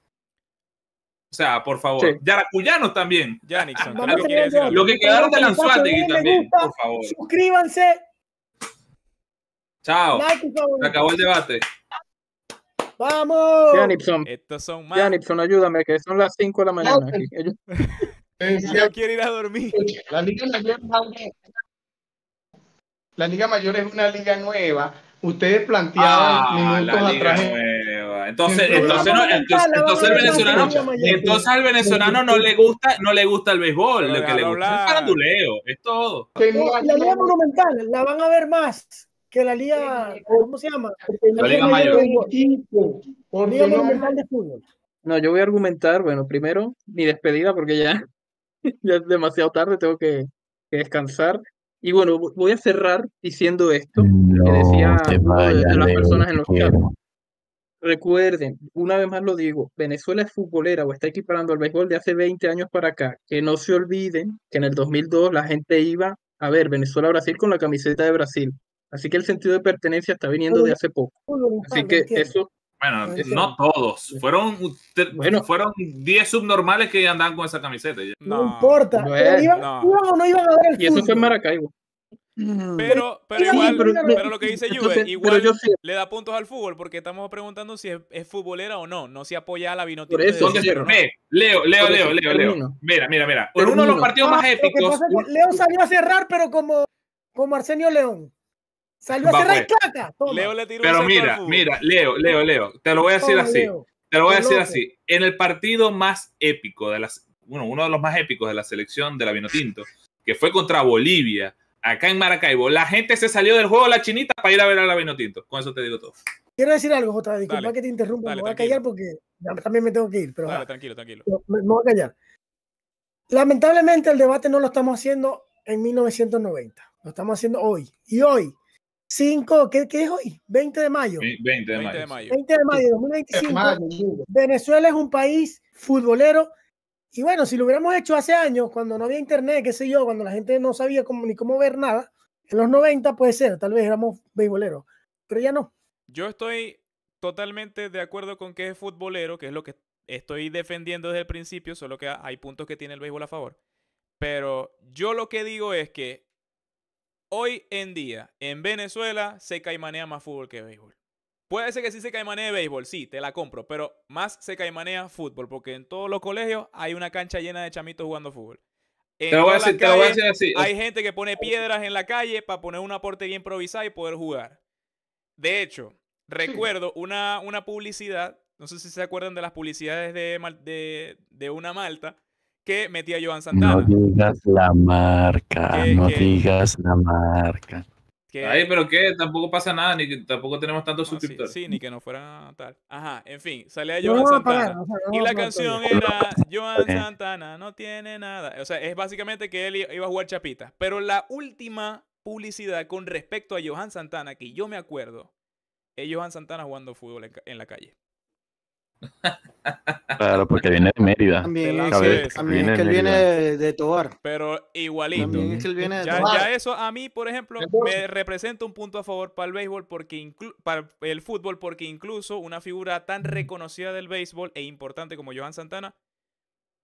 O sea, por favor. Sí. Yaracuyanos también. Yannickson. Lo, que quedaron de y también, por favor. Suscríbanse. Chao. Se acabó el debate. ¡Vamos! Janipson. Estos son más. ayúdame, que son las 5 de la mañana. Aquí. Yo eh, quiero ir a dormir. La Liga Mayor la Liga Mayor es una liga nueva. Ustedes planteaban ah, minutos atrás. Entonces, entonces, el venezolano, al venezolano no le gusta, el béisbol, lo que le gusta es el faranduleo, es todo. La, Liga Monumental la van a ver más que la Liga, ¿cómo se llama? La, Liga Mayor. No, yo voy a argumentar, bueno, primero mi despedida porque ya, es demasiado tarde, tengo que, descansar. Y bueno, voy a cerrar diciendo esto que decía las personas en los chats. Recuerden, una vez más lo digo, Venezuela es futbolera o está equiparando al béisbol de hace 20 años para acá. Que no se olviden que en el 2002 la gente iba a ver Venezuela-Brasil con la camiseta de Brasil. Así que el sentido de pertenencia está viniendo de hace poco. Así que eso... Bueno, no todos. Fueron fueron 10 subnormales que andaban con esa camiseta. No, importa. No, iban, no. Iban a ver y eso fue en Maracaibo. Mm. Pero, pero igual, pero, eh, lo que dice Juve, igual le da puntos al fútbol porque estamos preguntando si es, futbolera o no, no si apoya a la vinotinto. Eso, de Leo, Leo, Leo, Leo, Leo, Mira, mira, mira. Por uno de los partidos más ah, épicos. Leo salió a cerrar, pero como, como Arsenio León. Salió a cerrar y caca. Pero mira, mira, Leo, Leo, Leo. Te lo voy a decir así. Te lo voy a decir así. En el partido más épico de las, bueno, uno de los más épicos de la selección de la Vinotinto, que fue contra Bolivia acá en Maracaibo. La gente se salió del juego la chinita para ir a ver a la Vinotinto. Con eso te digo todo. Quiero decir algo, Jota, disculpa que te interrumpa, me voy a callar porque también me tengo que ir. Pero, tranquilo, tranquilo. Me, voy a callar. Lamentablemente el debate no lo estamos haciendo en 1990, lo estamos haciendo hoy. Y hoy, 5, ¿qué, es hoy? 20 de mayo. 20 de mayo. 20 de mayo, 20 de mayo 2025. Venezuela es un país futbolero y bueno, si lo hubiéramos hecho hace años, cuando no había internet, qué sé yo, cuando la gente no sabía ni cómo ver nada, en los 90 puede ser, tal vez éramos beisboleros, pero ya no. Yo estoy totalmente de acuerdo con que es futbolero, que es lo que estoy defendiendo desde el principio, solo que hay puntos que tiene el béisbol a favor. Pero yo lo que digo es que hoy en día en Venezuela se caimanea más fútbol que béisbol. Puede ser que sí se caimanee béisbol, sí, te la compro, pero más se caimanea fútbol, porque en todos los colegios hay una cancha llena de chamitos jugando fútbol. te voy, a decir, Hay gente que pone piedras en la calle para poner un aporte bien improvisado y poder jugar. De hecho, recuerdo una, una publicidad, no sé si se acuerdan de las publicidades de, una Malta, que metía Joan Santana. No digas la marca, no digas la marca. Ay, pero que tampoco pasa nada, ni que tampoco tenemos tantos suscriptores. Sí, ni que no fuera tal. Ajá, en fin, salía Johan Santana. y la canción era pues, Johan eh". Santana, no tiene nada. O sea, es básicamente que él iba a jugar chapita. Pero la última publicidad con respecto a Johan Santana, que yo me acuerdo, es Johan Santana jugando fútbol en la calle. Claro, porque viene de Mérida. También, es, que, él viene de, Tobar. Pero igualito. Es ya, eso a mí, por ejemplo, me representa un punto a favor para el béisbol, porque el fútbol, porque incluso una figura tan reconocida del béisbol e importante como Johan Santana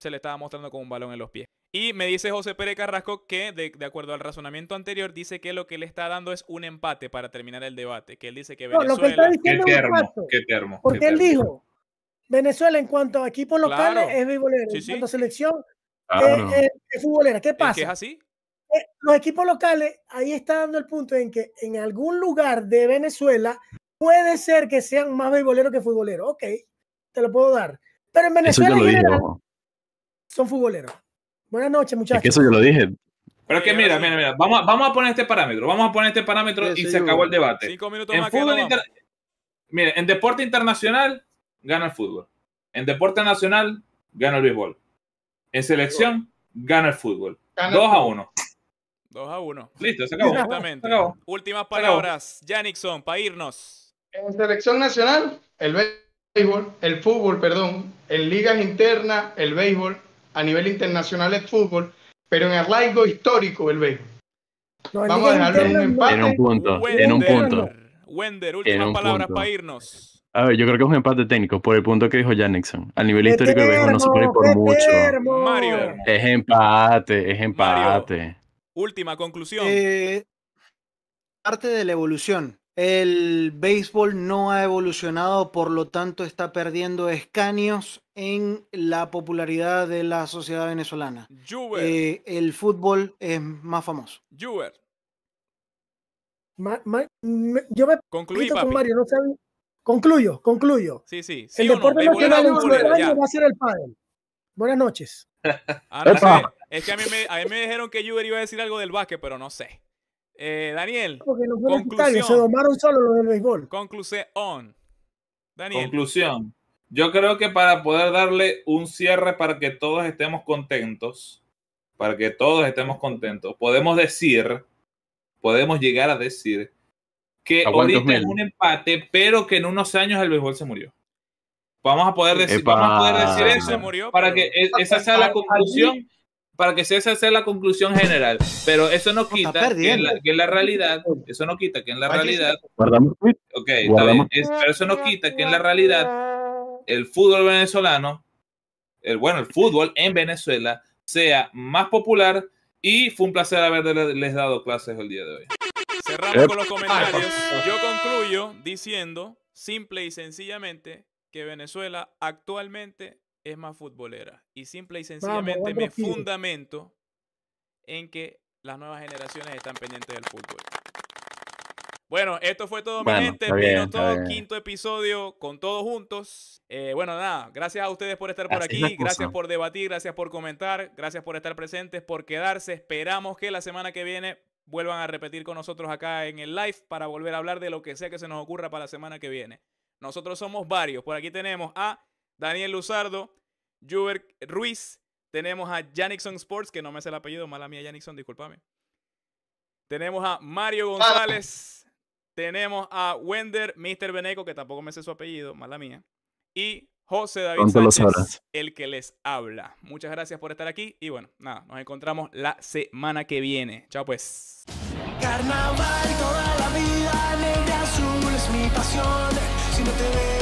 se le estaba mostrando con un balón en los pies. Y me dice José Pérez Carrasco que, de, acuerdo al razonamiento anterior, dice que lo que le está dando es un empate para terminar el debate. Que él dice que Venezuela... que está Porque él dijo Venezuela en cuanto a equipos locales es beisbolera, en cuanto a selección ah, eh, eh, es, futbolera. ¿Qué pasa? ¿Es, así? Eh, los equipos locales, ahí está dando el punto en que en algún lugar de Venezuela puede ser que sean más beisboleros que futboleros. Ok, te lo puedo dar. Pero en Venezuela son futboleros. Buenas noches, muchachos. Es que eso yo lo dije. Pero es que mira, mira, mira, vamos a, vamos a poner este parámetro, vamos a poner este parámetro y se acabó el debate. Cinco minutos en más. Fútbol en deporte internacional, gana el fútbol. En deporte nacional, gana el béisbol. En selección, gana el fútbol. 2 a 1. 2 a 1. Listo, se acabó. Exactamente. Últimas palabras, Janikson, para irnos. En selección nacional, el béisbol, el fútbol, perdón. En ligas internas, el béisbol. A nivel internacional, el fútbol. Pero en arraigo histórico, el béisbol. Vamos a dejarlo en un empate. En un punto. en un punto. Wender, últimas palabras para irnos. A ver, yo creo que es un empate técnico por el punto que dijo Jan Nixon. A nivel histórico, no se puede por mucho. Mario. Es empate, es empate. Última conclusión. Eh, parte de la evolución. El béisbol no ha evolucionado, por lo tanto está perdiendo escaños en la popularidad de la sociedad venezolana. Eh, el fútbol es más famoso. yo me Concluí, con Mario, no sé. Concluyo, concluyo. Sí, sí. sí el deporte no, va a ser el pádel. Buenas noches. Ah, es que a mí, me, a mí me dijeron que yo iba a decir algo del básquet, pero no sé. Eh, Daniel. conclusión. se solo los del béisbol. Conclusión. Daniel. Conclusión. Yo creo que para poder darle un cierre para que todos estemos contentos, para que todos estemos contentos, podemos decir, podemos llegar a decir que ahorita es un empate, pero que en unos años el béisbol se murió. Vamos a poder decir, vamos a poder decir eso se murió, para que e-, esa sea la conclusión, para que esa sea la conclusión general. Pero eso no quita que en, la, que la, realidad, eso no quita que en la realidad, ok, está pero eso no quita que en la realidad el fútbol venezolano, el bueno, el fútbol en Venezuela sea más popular y fue un placer haberles dado clases el día de hoy. Cerramos con los comentarios. Ah. Yo concluyo diciendo simple y sencillamente que Venezuela actualmente es más futbolera. Y simple y sencillamente me fundamento en que las nuevas generaciones están pendientes del fútbol. Bueno, esto fue todo, mi gente. Vino todo, quinto episodio con todos juntos. Eh, bueno, nada, gracias a ustedes por estar por aquí, gracias por debatir, gracias por comentar, gracias por estar presentes, por quedarse. Esperamos que la semana que viene vuelvan a repetir con nosotros acá en el live para volver a hablar de lo que sea que se nos ocurra para la semana que viene. Nosotros somos varios. Por aquí tenemos a Daniel Luzardo, Juber Ruiz, tenemos a Janixon Sports, que no me sé el apellido, mala mía Janixon, discúlpame. Tenemos a Mario ah. González, tenemos a Wender, Mr. Beneco, que tampoco me sé su apellido, mala mía. Y José David Sánchez, el que les habla. Muchas gracias por estar aquí y bueno, nada, nos encontramos la semana que viene. Chao pues. Carnaval toda la vida, mi pasión. Si no te